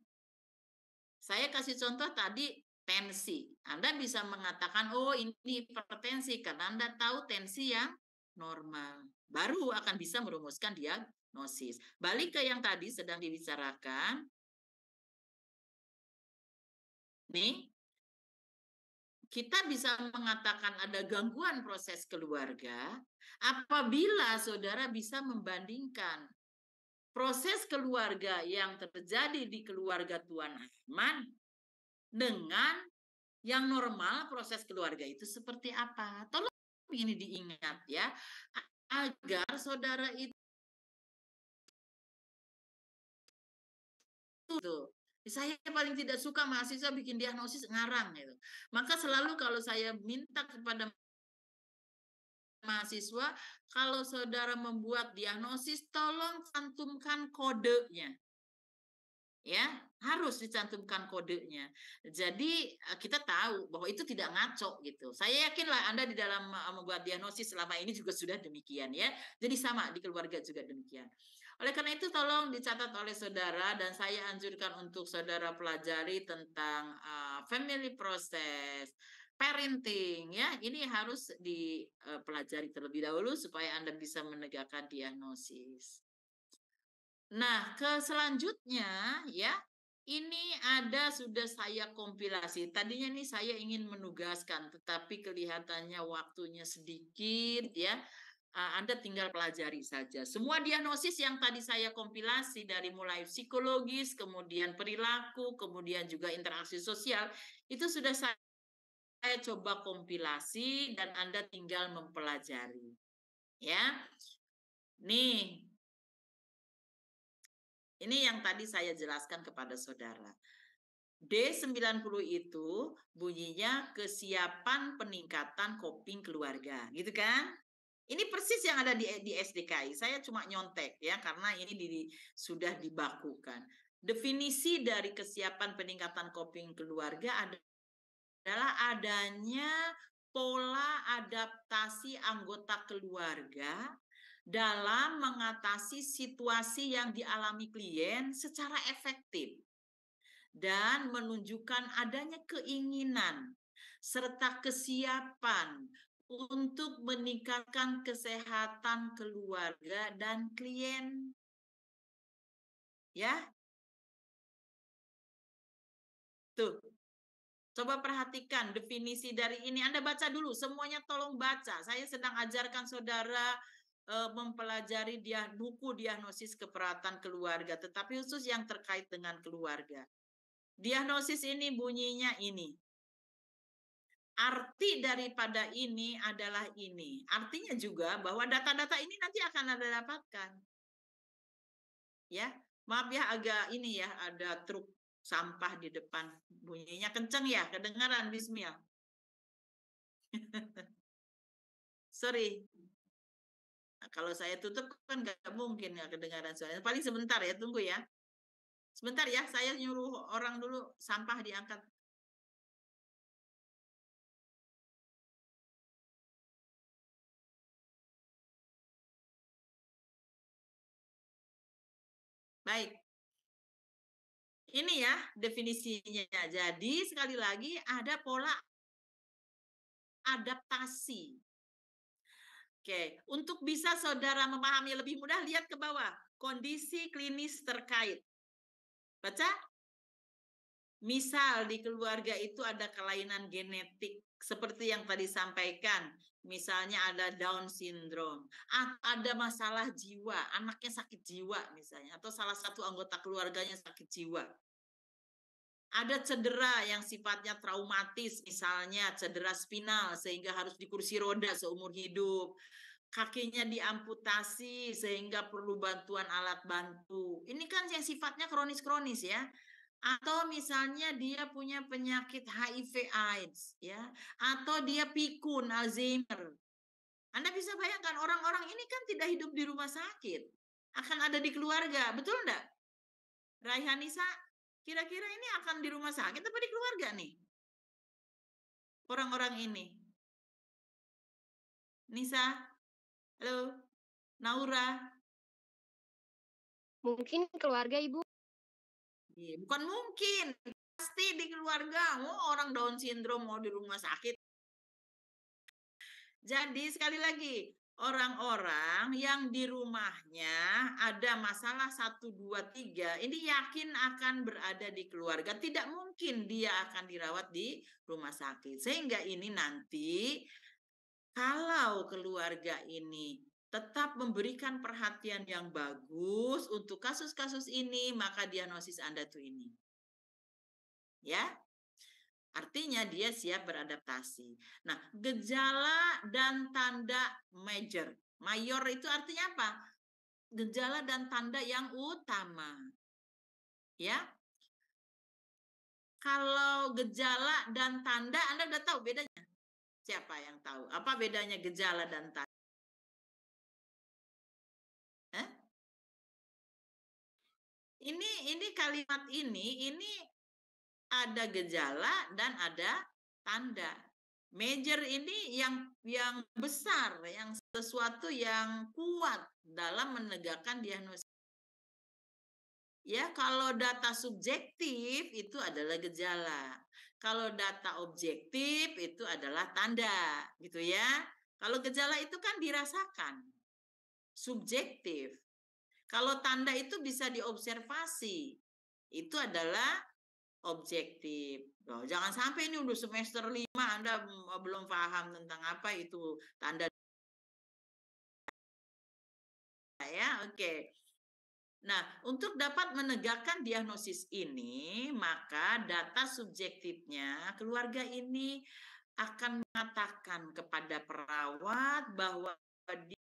Saya kasih contoh tadi tensi. Anda bisa mengatakan, oh ini hipertensi, karena Anda tahu tensi yang normal. Baru akan bisa merumuskan diagnosis. Balik ke yang tadi sedang dibicarakan. Nih, kita bisa mengatakan ada gangguan proses keluarga apabila saudara bisa membandingkan proses keluarga yang terjadi di keluarga Tuan Ahmad dengan yang normal proses keluarga itu seperti apa. Tolong ini diingat ya agar saudara itu tuh gitu. saya paling tidak suka mahasiswa bikin diagnosis ngarang gitu. Maka selalu kalau saya minta kepada mahasiswa, kalau saudara membuat diagnosis, tolong cantumkan kodenya ya harus dicantumkan kodenya. Jadi eh, kita tahu bahwa itu tidak ngaco gitu. Saya yakinlah Anda di dalam eh, membuat diagnosis selama ini juga sudah demikian ya. Jadi sama di keluarga juga demikian. Oleh karena itu tolong dicatat oleh saudara dan saya anjurkan untuk saudara pelajari tentang uh, family process, parenting ya. Ini harus dipelajari terlebih dahulu supaya Anda bisa menegakkan diagnosis. Nah, ke selanjutnya ya, ini ada sudah saya kompilasi. Tadinya ini saya ingin menugaskan, tetapi kelihatannya waktunya sedikit ya. Ah, Anda tinggal pelajari saja. Semua diagnosis yang tadi saya kompilasi dari mulai psikologis, kemudian perilaku, kemudian juga interaksi sosial, itu sudah saya coba kompilasi dan Anda tinggal mempelajari. Ya. Nih, ini yang tadi saya jelaskan kepada saudara. D90 itu bunyinya kesiapan peningkatan coping keluarga, gitu kan? Ini persis yang ada di, di SDKI. Saya cuma nyontek ya karena ini di, sudah dibakukan. Definisi dari kesiapan peningkatan coping keluarga adalah adanya pola adaptasi anggota keluarga dalam mengatasi situasi yang dialami klien secara efektif dan menunjukkan adanya keinginan serta kesiapan untuk meningkatkan kesehatan keluarga dan klien. Ya. Tuh. Coba perhatikan definisi dari ini. Anda baca dulu, semuanya tolong baca. Saya sedang ajarkan saudara Eh, mempelajari dia buku diagnosis keperawatan keluarga, tetapi khusus yang terkait dengan keluarga. Diagnosis ini bunyinya ini. Arti daripada ini adalah ini. Artinya juga bahwa data-data ini nanti akan Anda dapatkan. Ya, maaf ya agak ini ya, ada truk sampah di depan. Bunyinya kenceng ya, kedengaran Bismillah. Sorry, kalau saya tutup kan nggak mungkin ya kedengaran suaranya. Paling sebentar ya, tunggu ya. Sebentar ya, saya nyuruh orang dulu sampah diangkat. Baik. Ini ya definisinya. Jadi sekali lagi ada pola adaptasi Oke, untuk bisa saudara memahami lebih mudah, lihat ke bawah. Kondisi klinis terkait. Baca. Misal di keluarga itu ada kelainan genetik seperti yang tadi sampaikan, misalnya ada Down syndrome, ada masalah jiwa, anaknya sakit jiwa misalnya, atau salah satu anggota keluarganya sakit jiwa ada cedera yang sifatnya traumatis, misalnya cedera spinal sehingga harus di kursi roda seumur hidup, kakinya diamputasi sehingga perlu bantuan alat bantu. Ini kan yang sifatnya kronis-kronis ya. Atau misalnya dia punya penyakit HIV AIDS ya, atau dia pikun Alzheimer. Anda bisa bayangkan orang-orang ini kan tidak hidup di rumah sakit, akan ada di keluarga, betul enggak? Raihanisa, Kira-kira ini akan di rumah sakit atau di keluarga nih? Orang-orang ini. Nisa, halo, Naura. Mungkin keluarga ibu. Iya, bukan mungkin, pasti di keluarga. Mau orang Down syndrome mau di rumah sakit. Jadi sekali lagi, orang-orang yang di rumahnya ada masalah 1, 2, 3, ini yakin akan berada di keluarga. Tidak mungkin dia akan dirawat di rumah sakit. Sehingga ini nanti kalau keluarga ini tetap memberikan perhatian yang bagus untuk kasus-kasus ini, maka diagnosis Anda tuh ini. Ya, Artinya dia siap beradaptasi. Nah, gejala dan tanda major. Mayor itu artinya apa? Gejala dan tanda yang utama. Ya. Kalau gejala dan tanda Anda udah tahu bedanya. Siapa yang tahu? Apa bedanya gejala dan tanda? Ini ini kalimat ini ini ada gejala dan ada tanda. Major ini yang yang besar, yang sesuatu yang kuat dalam menegakkan diagnosis. Ya, kalau data subjektif itu adalah gejala. Kalau data objektif itu adalah tanda, gitu ya. Kalau gejala itu kan dirasakan. Subjektif. Kalau tanda itu bisa diobservasi. Itu adalah objektif. Oh, jangan sampai ini udah semester lima Anda eh, belum paham tentang apa itu tanda ya. Oke. Nah, untuk dapat menegakkan diagnosis ini, maka data subjektifnya keluarga ini akan mengatakan kepada perawat bahwa dia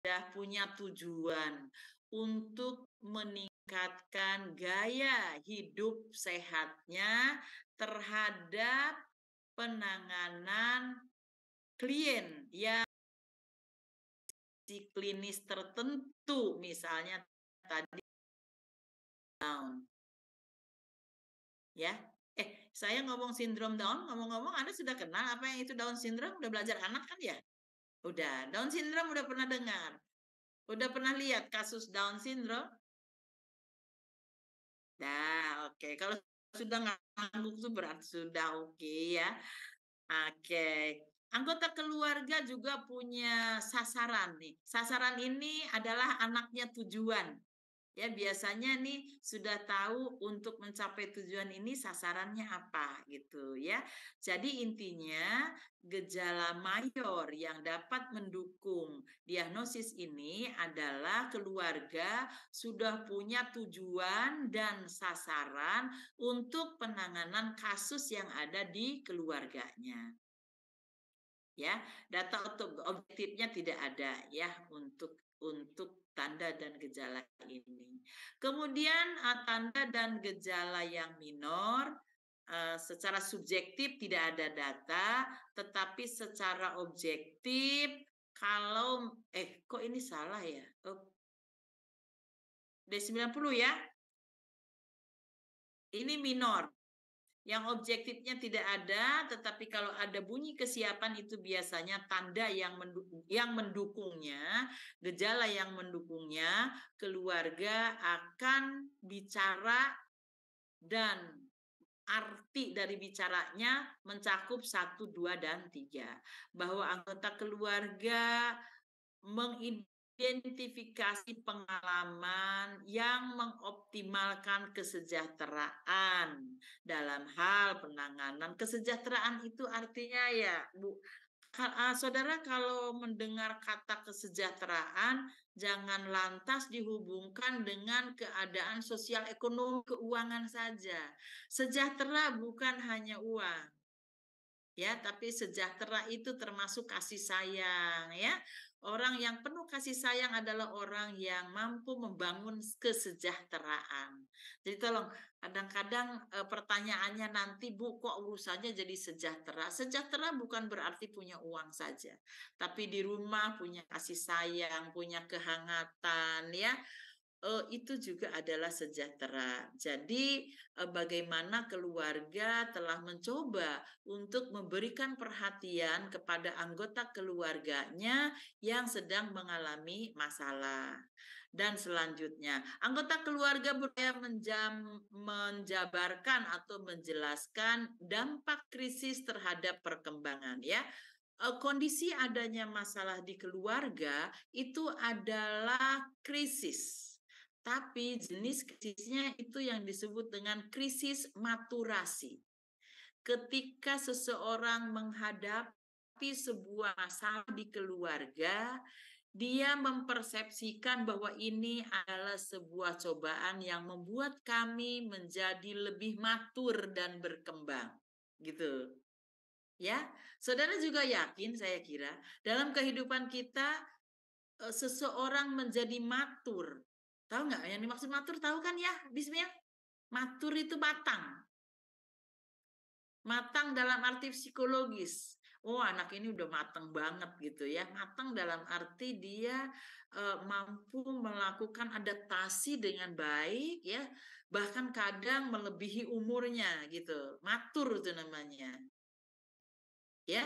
sudah punya tujuan untuk meningkatkan meningkatkan gaya hidup sehatnya terhadap penanganan klien yang si klinis tertentu misalnya tadi down ya eh saya ngomong sindrom down ngomong-ngomong Anda sudah kenal apa yang itu down syndrome udah belajar anak kan ya udah down syndrome udah pernah dengar udah pernah lihat kasus down syndrome nah oke. Okay. Kalau sudah ngangguk itu berarti sudah oke okay, ya. Oke. Okay. Anggota keluarga juga punya sasaran nih. Sasaran ini adalah anaknya tujuan. Ya, biasanya nih sudah tahu untuk mencapai tujuan ini sasarannya apa gitu ya. Jadi intinya gejala mayor yang dapat mendukung diagnosis ini adalah keluarga sudah punya tujuan dan sasaran untuk penanganan kasus yang ada di keluarganya ya data objektifnya tidak ada ya untuk untuk tanda dan gejala ini. Kemudian eh, tanda dan gejala yang minor eh, secara subjektif tidak ada data, tetapi secara objektif kalau eh kok ini salah ya? Oh. D90 ya. Ini minor yang objektifnya tidak ada, tetapi kalau ada bunyi kesiapan itu biasanya tanda yang mendukung, yang mendukungnya, gejala yang mendukungnya, keluarga akan bicara dan arti dari bicaranya mencakup satu, dua, dan tiga. Bahwa anggota keluarga mengidentifikasi identifikasi pengalaman yang mengoptimalkan kesejahteraan dalam hal penanganan kesejahteraan itu artinya ya Bu ah, saudara kalau mendengar kata kesejahteraan jangan lantas dihubungkan dengan keadaan sosial ekonomi keuangan saja. Sejahtera bukan hanya uang. Ya, tapi sejahtera itu termasuk kasih sayang ya. Orang yang penuh kasih sayang adalah orang yang mampu membangun kesejahteraan. Jadi tolong kadang-kadang e, pertanyaannya nanti Bu kok urusannya jadi sejahtera? Sejahtera bukan berarti punya uang saja, tapi di rumah punya kasih sayang, punya kehangatan ya, uh, itu juga adalah sejahtera. Jadi uh, bagaimana keluarga telah mencoba untuk memberikan perhatian kepada anggota keluarganya yang sedang mengalami masalah. Dan selanjutnya, anggota keluarga berupaya menjam, menjabarkan atau menjelaskan dampak krisis terhadap perkembangan ya eh, kondisi adanya masalah di keluarga itu adalah krisis tapi jenis krisisnya itu yang disebut dengan krisis maturasi. Ketika seseorang menghadapi sebuah masalah di keluarga, dia mempersepsikan bahwa ini adalah sebuah cobaan yang membuat kami menjadi lebih matur dan berkembang gitu ya saudara juga yakin saya kira dalam kehidupan kita eh, seseorang menjadi matur Tahu nggak yang dimaksud matur? Tahu kan ya, Bismillah? Matur itu matang. Matang dalam arti psikologis. Oh, anak ini udah matang banget gitu ya. Matang dalam arti dia e, mampu melakukan adaptasi dengan baik ya, bahkan kadang melebihi umurnya gitu. Matur itu namanya ya.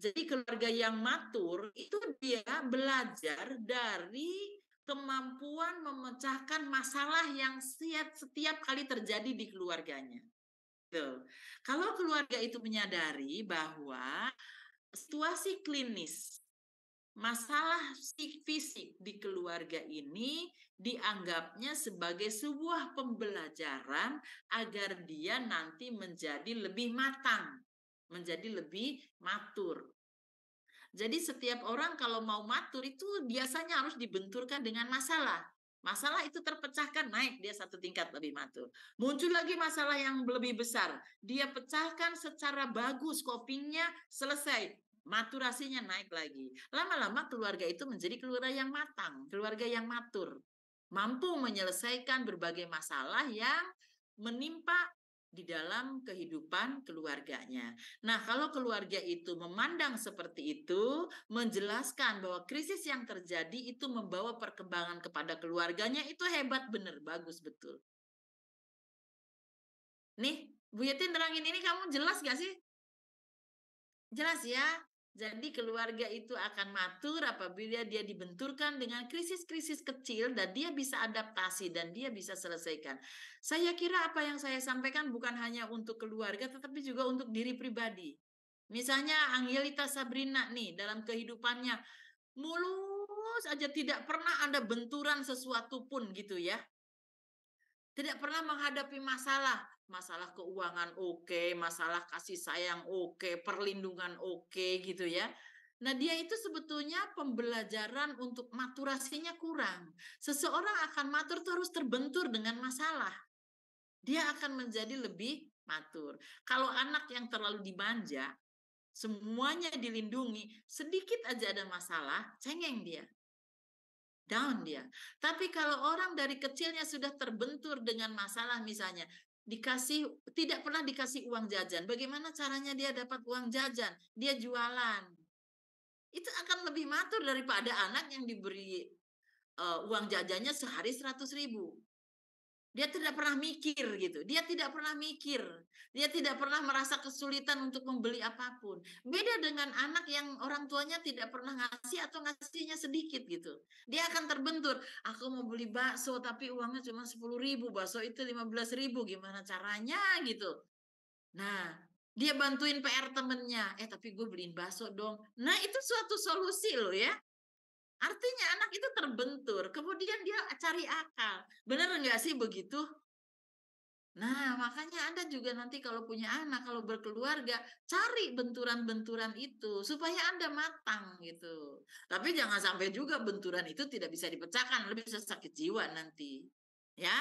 Jadi keluarga yang matur itu dia belajar dari kemampuan memecahkan masalah yang setiap, setiap kali terjadi di keluarganya. Tuh. Kalau keluarga itu menyadari bahwa situasi klinis masalah fisik di keluarga ini dianggapnya sebagai sebuah pembelajaran agar dia nanti menjadi lebih matang, menjadi lebih matur. Jadi setiap orang kalau mau matur itu biasanya harus dibenturkan dengan masalah. Masalah itu terpecahkan, naik dia satu tingkat lebih matur. Muncul lagi masalah yang lebih besar. Dia pecahkan secara bagus, copingnya selesai. Maturasinya naik lagi. Lama-lama keluarga itu menjadi keluarga yang matang, keluarga yang matur. Mampu menyelesaikan berbagai masalah yang menimpa di dalam kehidupan keluarganya. Nah, kalau keluarga itu memandang seperti itu, menjelaskan bahwa krisis yang terjadi itu membawa perkembangan kepada keluarganya itu hebat benar, bagus betul. Nih, Bu Yeti nerangin ini kamu jelas gak sih? Jelas ya? Jadi keluarga itu akan matur apabila dia dibenturkan dengan krisis-krisis kecil dan dia bisa adaptasi dan dia bisa selesaikan. Saya kira apa yang saya sampaikan bukan hanya untuk keluarga tetapi juga untuk diri pribadi. Misalnya Angelita Sabrina nih dalam kehidupannya mulus aja tidak pernah ada benturan sesuatu pun gitu ya. Tidak pernah menghadapi masalah. Masalah keuangan oke, okay, masalah kasih sayang oke, okay, perlindungan oke okay, gitu ya. Nah, dia itu sebetulnya pembelajaran untuk maturasinya kurang. Seseorang akan matur terus terbentur dengan masalah. Dia akan menjadi lebih matur. Kalau anak yang terlalu dimanja, semuanya dilindungi, sedikit aja ada masalah, cengeng dia down dia. Tapi kalau orang dari kecilnya sudah terbentur dengan masalah misalnya, dikasih tidak pernah dikasih uang jajan. Bagaimana caranya dia dapat uang jajan? Dia jualan. Itu akan lebih matur daripada anak yang diberi uh, uang jajannya sehari 100 ribu. Dia tidak pernah mikir gitu. Dia tidak pernah mikir. Dia tidak pernah merasa kesulitan untuk membeli apapun. Beda dengan anak yang orang tuanya tidak pernah ngasih atau ngasihnya sedikit gitu. Dia akan terbentur. Aku mau beli bakso tapi uangnya cuma sepuluh ribu. Bakso itu lima belas ribu. Gimana caranya gitu. Nah, dia bantuin PR temennya. Eh tapi gue beliin bakso dong. Nah itu suatu solusi loh ya. Artinya anak itu terbentur, kemudian dia cari akal. Benar nggak sih begitu? Nah, makanya Anda juga nanti kalau punya anak, kalau berkeluarga, cari benturan-benturan itu supaya Anda matang gitu. Tapi jangan sampai juga benturan itu tidak bisa dipecahkan, lebih bisa sakit jiwa nanti. Ya,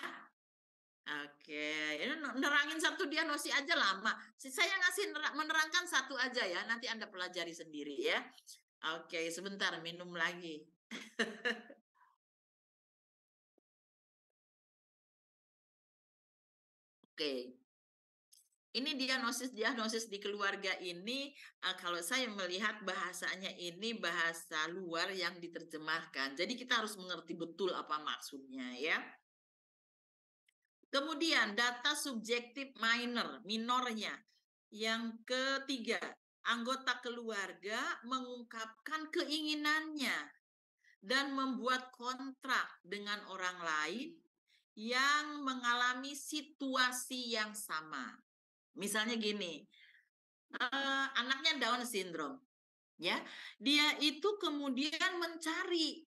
Oke, ini ya nerangin satu diagnosi aja lama. Saya ngasih menerangkan satu aja ya, nanti Anda pelajari sendiri ya. Oke, sebentar minum lagi. Oke. Ini diagnosis-diagnosis di keluarga ini eh, kalau saya melihat bahasanya ini bahasa luar yang diterjemahkan. Jadi kita harus mengerti betul apa maksudnya ya. Kemudian data subjektif minor, minornya. Yang ketiga, anggota keluarga mengungkapkan keinginannya dan membuat kontrak dengan orang lain yang mengalami situasi yang sama. Misalnya gini, eh, anaknya Down syndrome, ya, dia itu kemudian mencari,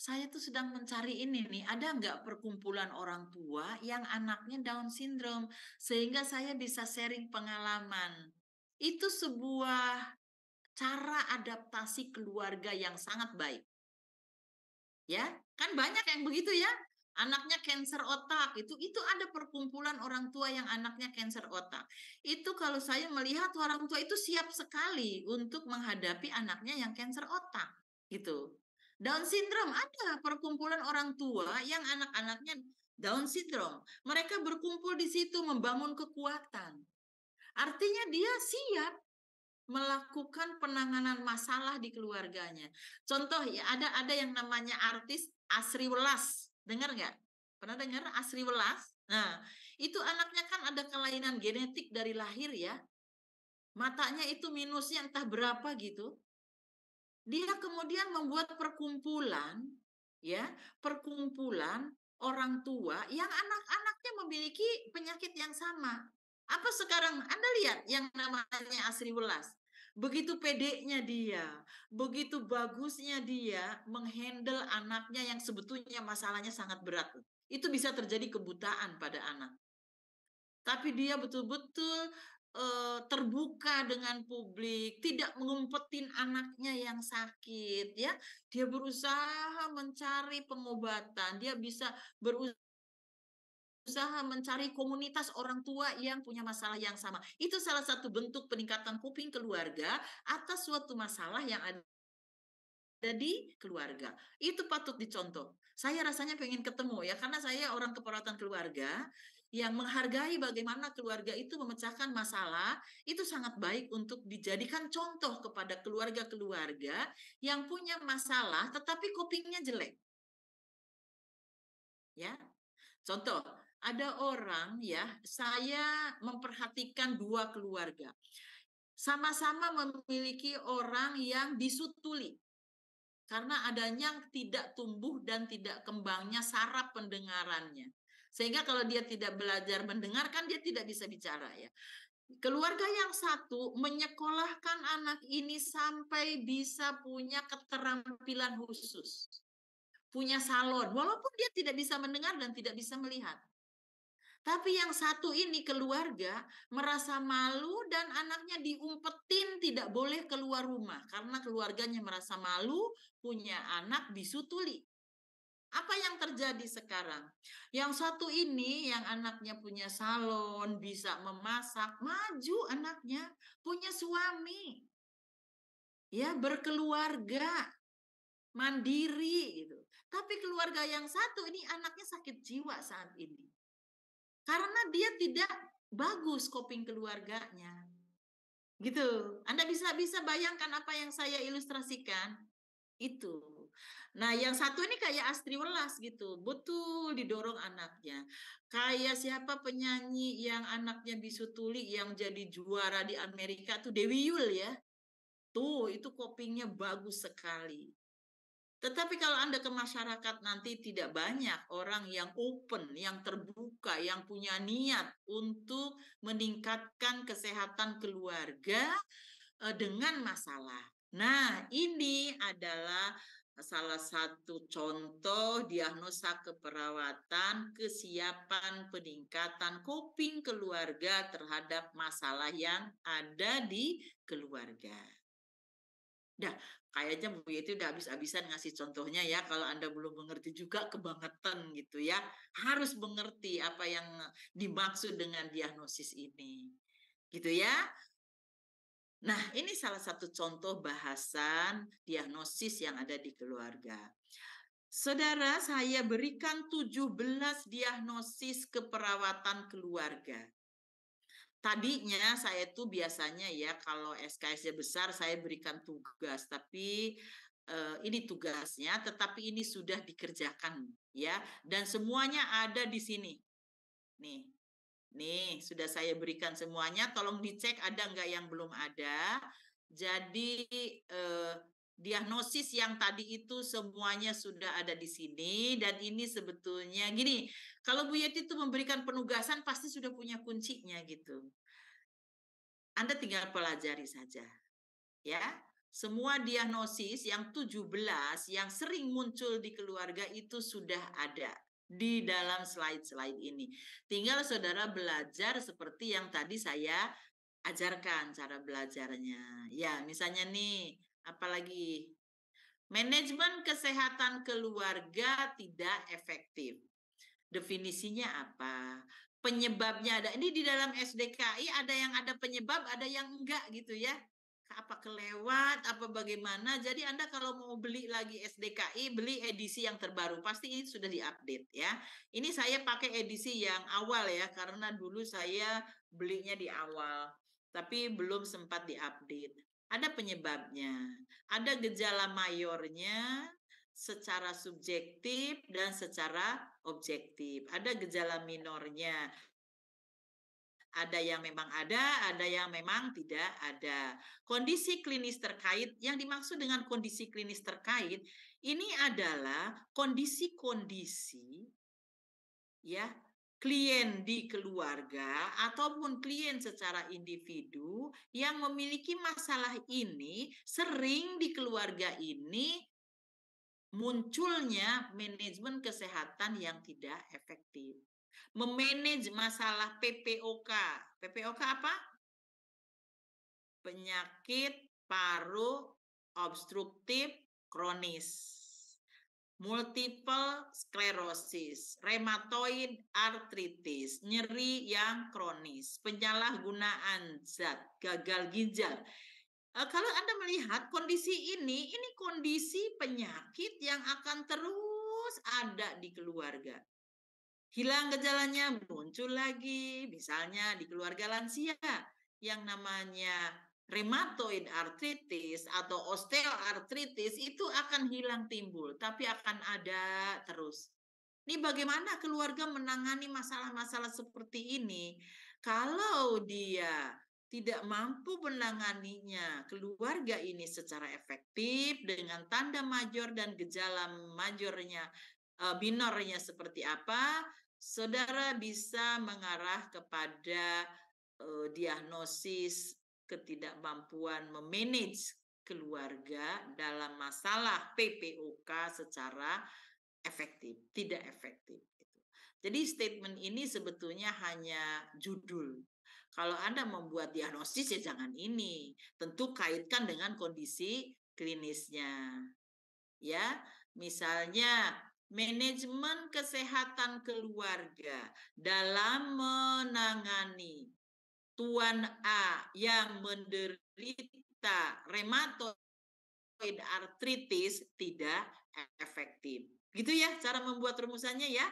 saya tuh sedang mencari ini nih, ada nggak perkumpulan orang tua yang anaknya Down syndrome sehingga saya bisa sharing pengalaman itu sebuah cara adaptasi keluarga yang sangat baik. Ya, kan banyak yang begitu ya. Anaknya kanker otak, itu itu ada perkumpulan orang tua yang anaknya kanker otak. Itu kalau saya melihat orang tua itu siap sekali untuk menghadapi anaknya yang kanker otak, gitu. Down syndrome ada perkumpulan orang tua yang anak-anaknya Down syndrome. Mereka berkumpul di situ membangun kekuatan. Artinya dia siap melakukan penanganan masalah di keluarganya. Contoh ya ada ada yang namanya artis Asri Welas. Dengar nggak? Pernah dengar Asri Welas? Nah, itu anaknya kan ada kelainan genetik dari lahir ya. Matanya itu minusnya entah berapa gitu. Dia kemudian membuat perkumpulan ya, perkumpulan orang tua yang anak-anaknya memiliki penyakit yang sama. Apa sekarang Anda lihat yang namanya Asri Welas Begitu pedenya dia, begitu bagusnya dia menghandle anaknya yang sebetulnya masalahnya sangat berat. Itu bisa terjadi kebutaan pada anak. Tapi dia betul-betul eh, terbuka dengan publik, tidak mengumpetin anaknya yang sakit, ya. Dia berusaha mencari pengobatan, dia bisa berusaha berusaha mencari komunitas orang tua yang punya masalah yang sama. Itu salah satu bentuk peningkatan kuping keluarga atas suatu masalah yang ada di keluarga. Itu patut dicontoh. Saya rasanya pengen ketemu ya, karena saya orang keperawatan keluarga yang menghargai bagaimana keluarga itu memecahkan masalah, itu sangat baik untuk dijadikan contoh kepada keluarga-keluarga yang punya masalah tetapi kupingnya jelek. Ya. Contoh, ada orang ya, saya memperhatikan dua keluarga. Sama-sama memiliki orang yang disutuli. Karena adanya tidak tumbuh dan tidak kembangnya saraf pendengarannya. Sehingga kalau dia tidak belajar mendengarkan, dia tidak bisa bicara ya. Keluarga yang satu menyekolahkan anak ini sampai bisa punya keterampilan khusus, punya salon, walaupun dia tidak bisa mendengar dan tidak bisa melihat. Tapi yang satu ini keluarga merasa malu dan anaknya diumpetin tidak boleh keluar rumah karena keluarganya merasa malu punya anak bisu tuli. Apa yang terjadi sekarang? Yang satu ini yang anaknya punya salon, bisa memasak, maju anaknya, punya suami. Ya, berkeluarga, mandiri gitu. Tapi keluarga yang satu ini anaknya sakit jiwa saat ini karena dia tidak bagus coping keluarganya. Gitu. Anda bisa bisa bayangkan apa yang saya ilustrasikan? Itu. Nah, yang satu ini kayak Astri Welas gitu, betul didorong anaknya. Kayak siapa penyanyi yang anaknya bisu tuli yang jadi juara di Amerika tuh Dewi Yul ya. Tuh, itu copingnya bagus sekali. Tetapi kalau Anda ke masyarakat nanti tidak banyak orang yang open, yang terbuka, yang punya niat untuk meningkatkan kesehatan keluarga eh, dengan masalah. Nah, ini adalah salah satu contoh diagnosa keperawatan kesiapan peningkatan coping keluarga terhadap masalah yang ada di keluarga. Dah, kayaknya Bu Yeti udah habis-habisan ngasih contohnya ya. Kalau Anda belum mengerti juga kebangetan gitu ya. Harus mengerti apa yang dimaksud dengan diagnosis ini. Gitu ya. Nah, ini salah satu contoh bahasan diagnosis yang ada di keluarga. Saudara, saya berikan 17 diagnosis keperawatan keluarga tadinya saya itu biasanya ya kalau SKS-nya besar saya berikan tugas, tapi uh, ini tugasnya, tetapi ini sudah dikerjakan ya dan semuanya ada di sini. Nih. Nih, sudah saya berikan semuanya, tolong dicek ada nggak yang belum ada. Jadi uh, diagnosis yang tadi itu semuanya sudah ada di sini dan ini sebetulnya gini kalau Bu Yeti itu memberikan penugasan pasti sudah punya kuncinya gitu Anda tinggal pelajari saja ya semua diagnosis yang 17 yang sering muncul di keluarga itu sudah ada di dalam slide-slide ini. Tinggal saudara belajar seperti yang tadi saya ajarkan cara belajarnya. Ya, misalnya nih Apalagi manajemen kesehatan keluarga tidak efektif. Definisinya apa? Penyebabnya ada. Ini di dalam SDKI ada yang ada penyebab, ada yang enggak gitu ya. Apa kelewat, apa bagaimana. Jadi Anda kalau mau beli lagi SDKI, beli edisi yang terbaru. Pasti ini sudah diupdate ya. Ini saya pakai edisi yang awal ya, karena dulu saya belinya di awal. Tapi belum sempat diupdate. Ada penyebabnya, ada gejala mayornya secara subjektif dan secara objektif. Ada gejala minornya. Ada yang memang ada, ada yang memang tidak ada. Kondisi klinis terkait yang dimaksud dengan kondisi klinis terkait ini adalah kondisi-kondisi ya klien di keluarga ataupun klien secara individu yang memiliki masalah ini sering di keluarga ini munculnya manajemen kesehatan yang tidak efektif. Memanage masalah PPOK. PPOK apa? Penyakit paru obstruktif kronis multiple sclerosis, rheumatoid arthritis, nyeri yang kronis, penyalahgunaan zat, gagal ginjal. E, kalau Anda melihat kondisi ini, ini kondisi penyakit yang akan terus ada di keluarga. Hilang gejalanya, muncul lagi, misalnya di keluarga lansia yang namanya rheumatoid arthritis atau osteoartritis itu akan hilang timbul, tapi akan ada terus. Ini bagaimana keluarga menangani masalah-masalah seperti ini? Kalau dia tidak mampu menanganinya, keluarga ini secara efektif dengan tanda major dan gejala majornya, e, minornya seperti apa, saudara bisa mengarah kepada e, diagnosis ketidakmampuan memanage keluarga dalam masalah PPOK secara efektif, tidak efektif. Gitu. Jadi statement ini sebetulnya hanya judul. Kalau Anda membuat diagnosis ya jangan ini. Tentu kaitkan dengan kondisi klinisnya. Ya, misalnya manajemen kesehatan keluarga dalam menangani Tuan A yang menderita rheumatoid artritis tidak efektif. Gitu ya cara membuat rumusannya ya.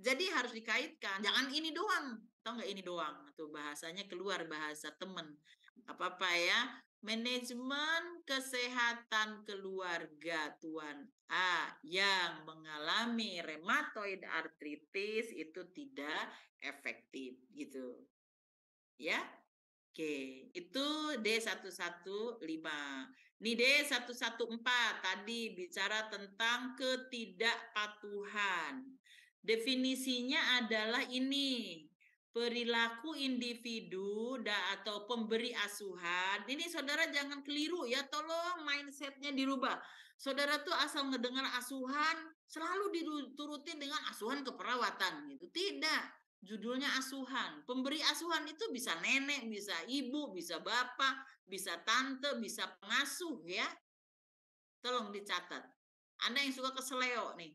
Jadi harus dikaitkan, jangan ini doang, tau nggak ini doang, tuh bahasanya keluar bahasa temen. Apa apa ya, manajemen kesehatan keluarga Tuan A yang mengalami rheumatoid artritis itu tidak efektif gitu ya. Oke, itu D115. Nih D114 tadi bicara tentang ketidakpatuhan. Definisinya adalah ini, perilaku individu da, atau pemberi asuhan. Ini saudara jangan keliru ya, tolong mindsetnya dirubah. Saudara tuh asal ngedengar asuhan, selalu diturutin dengan asuhan keperawatan gitu. Tidak judulnya asuhan. Pemberi asuhan itu bisa nenek, bisa ibu, bisa bapak, bisa tante, bisa pengasuh ya. Tolong dicatat. Anda yang suka keseleo nih.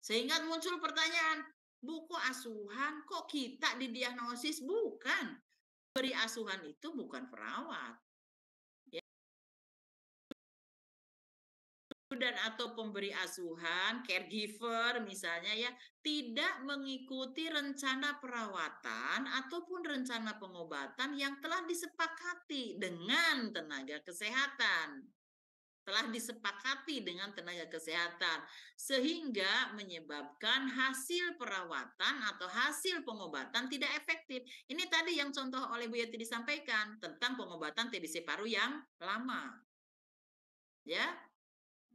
Sehingga muncul pertanyaan, buku asuhan kok kita didiagnosis? Bukan. Beri asuhan itu bukan perawat. dan atau pemberi asuhan, caregiver misalnya ya, tidak mengikuti rencana perawatan ataupun rencana pengobatan yang telah disepakati dengan tenaga kesehatan. Telah disepakati dengan tenaga kesehatan sehingga menyebabkan hasil perawatan atau hasil pengobatan tidak efektif. Ini tadi yang contoh oleh Bu Yati disampaikan tentang pengobatan TBC paru yang lama. Ya,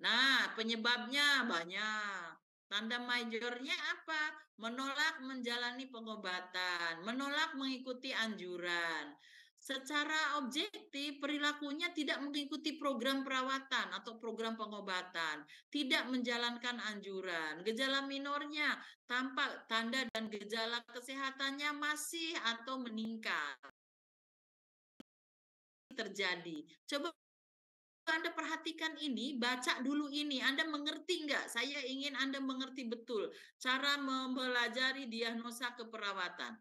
Nah, penyebabnya banyak. Tanda majornya apa? Menolak menjalani pengobatan, menolak mengikuti anjuran. Secara objektif, perilakunya tidak mengikuti program perawatan atau program pengobatan, tidak menjalankan anjuran. Gejala minornya tampak tanda dan gejala kesehatannya masih atau meningkat terjadi. Coba anda perhatikan ini, baca dulu ini. Anda mengerti enggak? Saya ingin Anda mengerti betul cara mempelajari diagnosa keperawatan.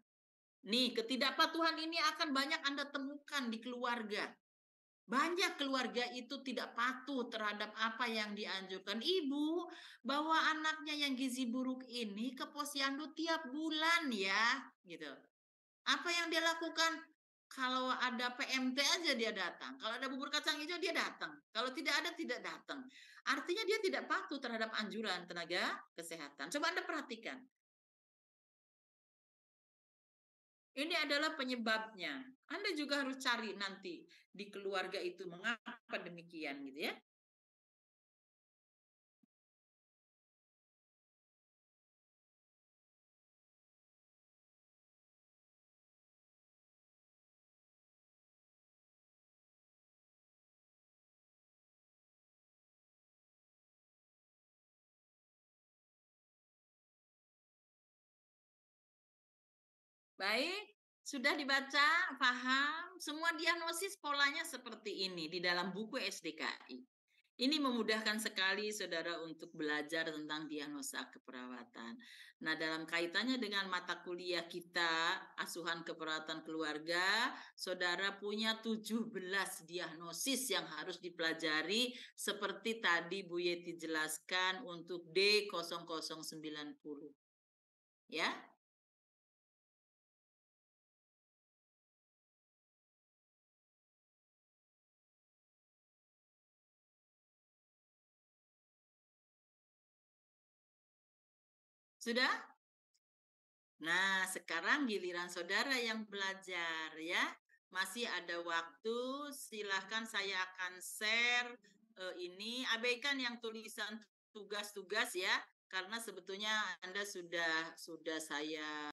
Nih, ketidakpatuhan ini akan banyak Anda temukan di keluarga. Banyak keluarga itu tidak patuh terhadap apa yang dianjurkan. Ibu, bawa anaknya yang gizi buruk ini ke posyandu tiap bulan ya, gitu. Apa yang dia lakukan? kalau ada PMT aja dia datang, kalau ada bubur kacang hijau dia datang, kalau tidak ada tidak datang. Artinya dia tidak patuh terhadap anjuran tenaga kesehatan. Coba Anda perhatikan. Ini adalah penyebabnya. Anda juga harus cari nanti di keluarga itu mengapa demikian gitu ya. Baik, sudah dibaca, paham, semua diagnosis polanya seperti ini di dalam buku SDKI. Ini memudahkan sekali saudara untuk belajar tentang diagnosa keperawatan. Nah, dalam kaitannya dengan mata kuliah kita, asuhan keperawatan keluarga, saudara punya 17 diagnosis yang harus dipelajari seperti tadi Bu Yeti jelaskan untuk D0090. Ya, Sudah? Nah, sekarang giliran saudara yang belajar ya. Masih ada waktu, silahkan saya akan share uh, ini. Abaikan yang tulisan tugas-tugas ya, karena sebetulnya Anda sudah sudah saya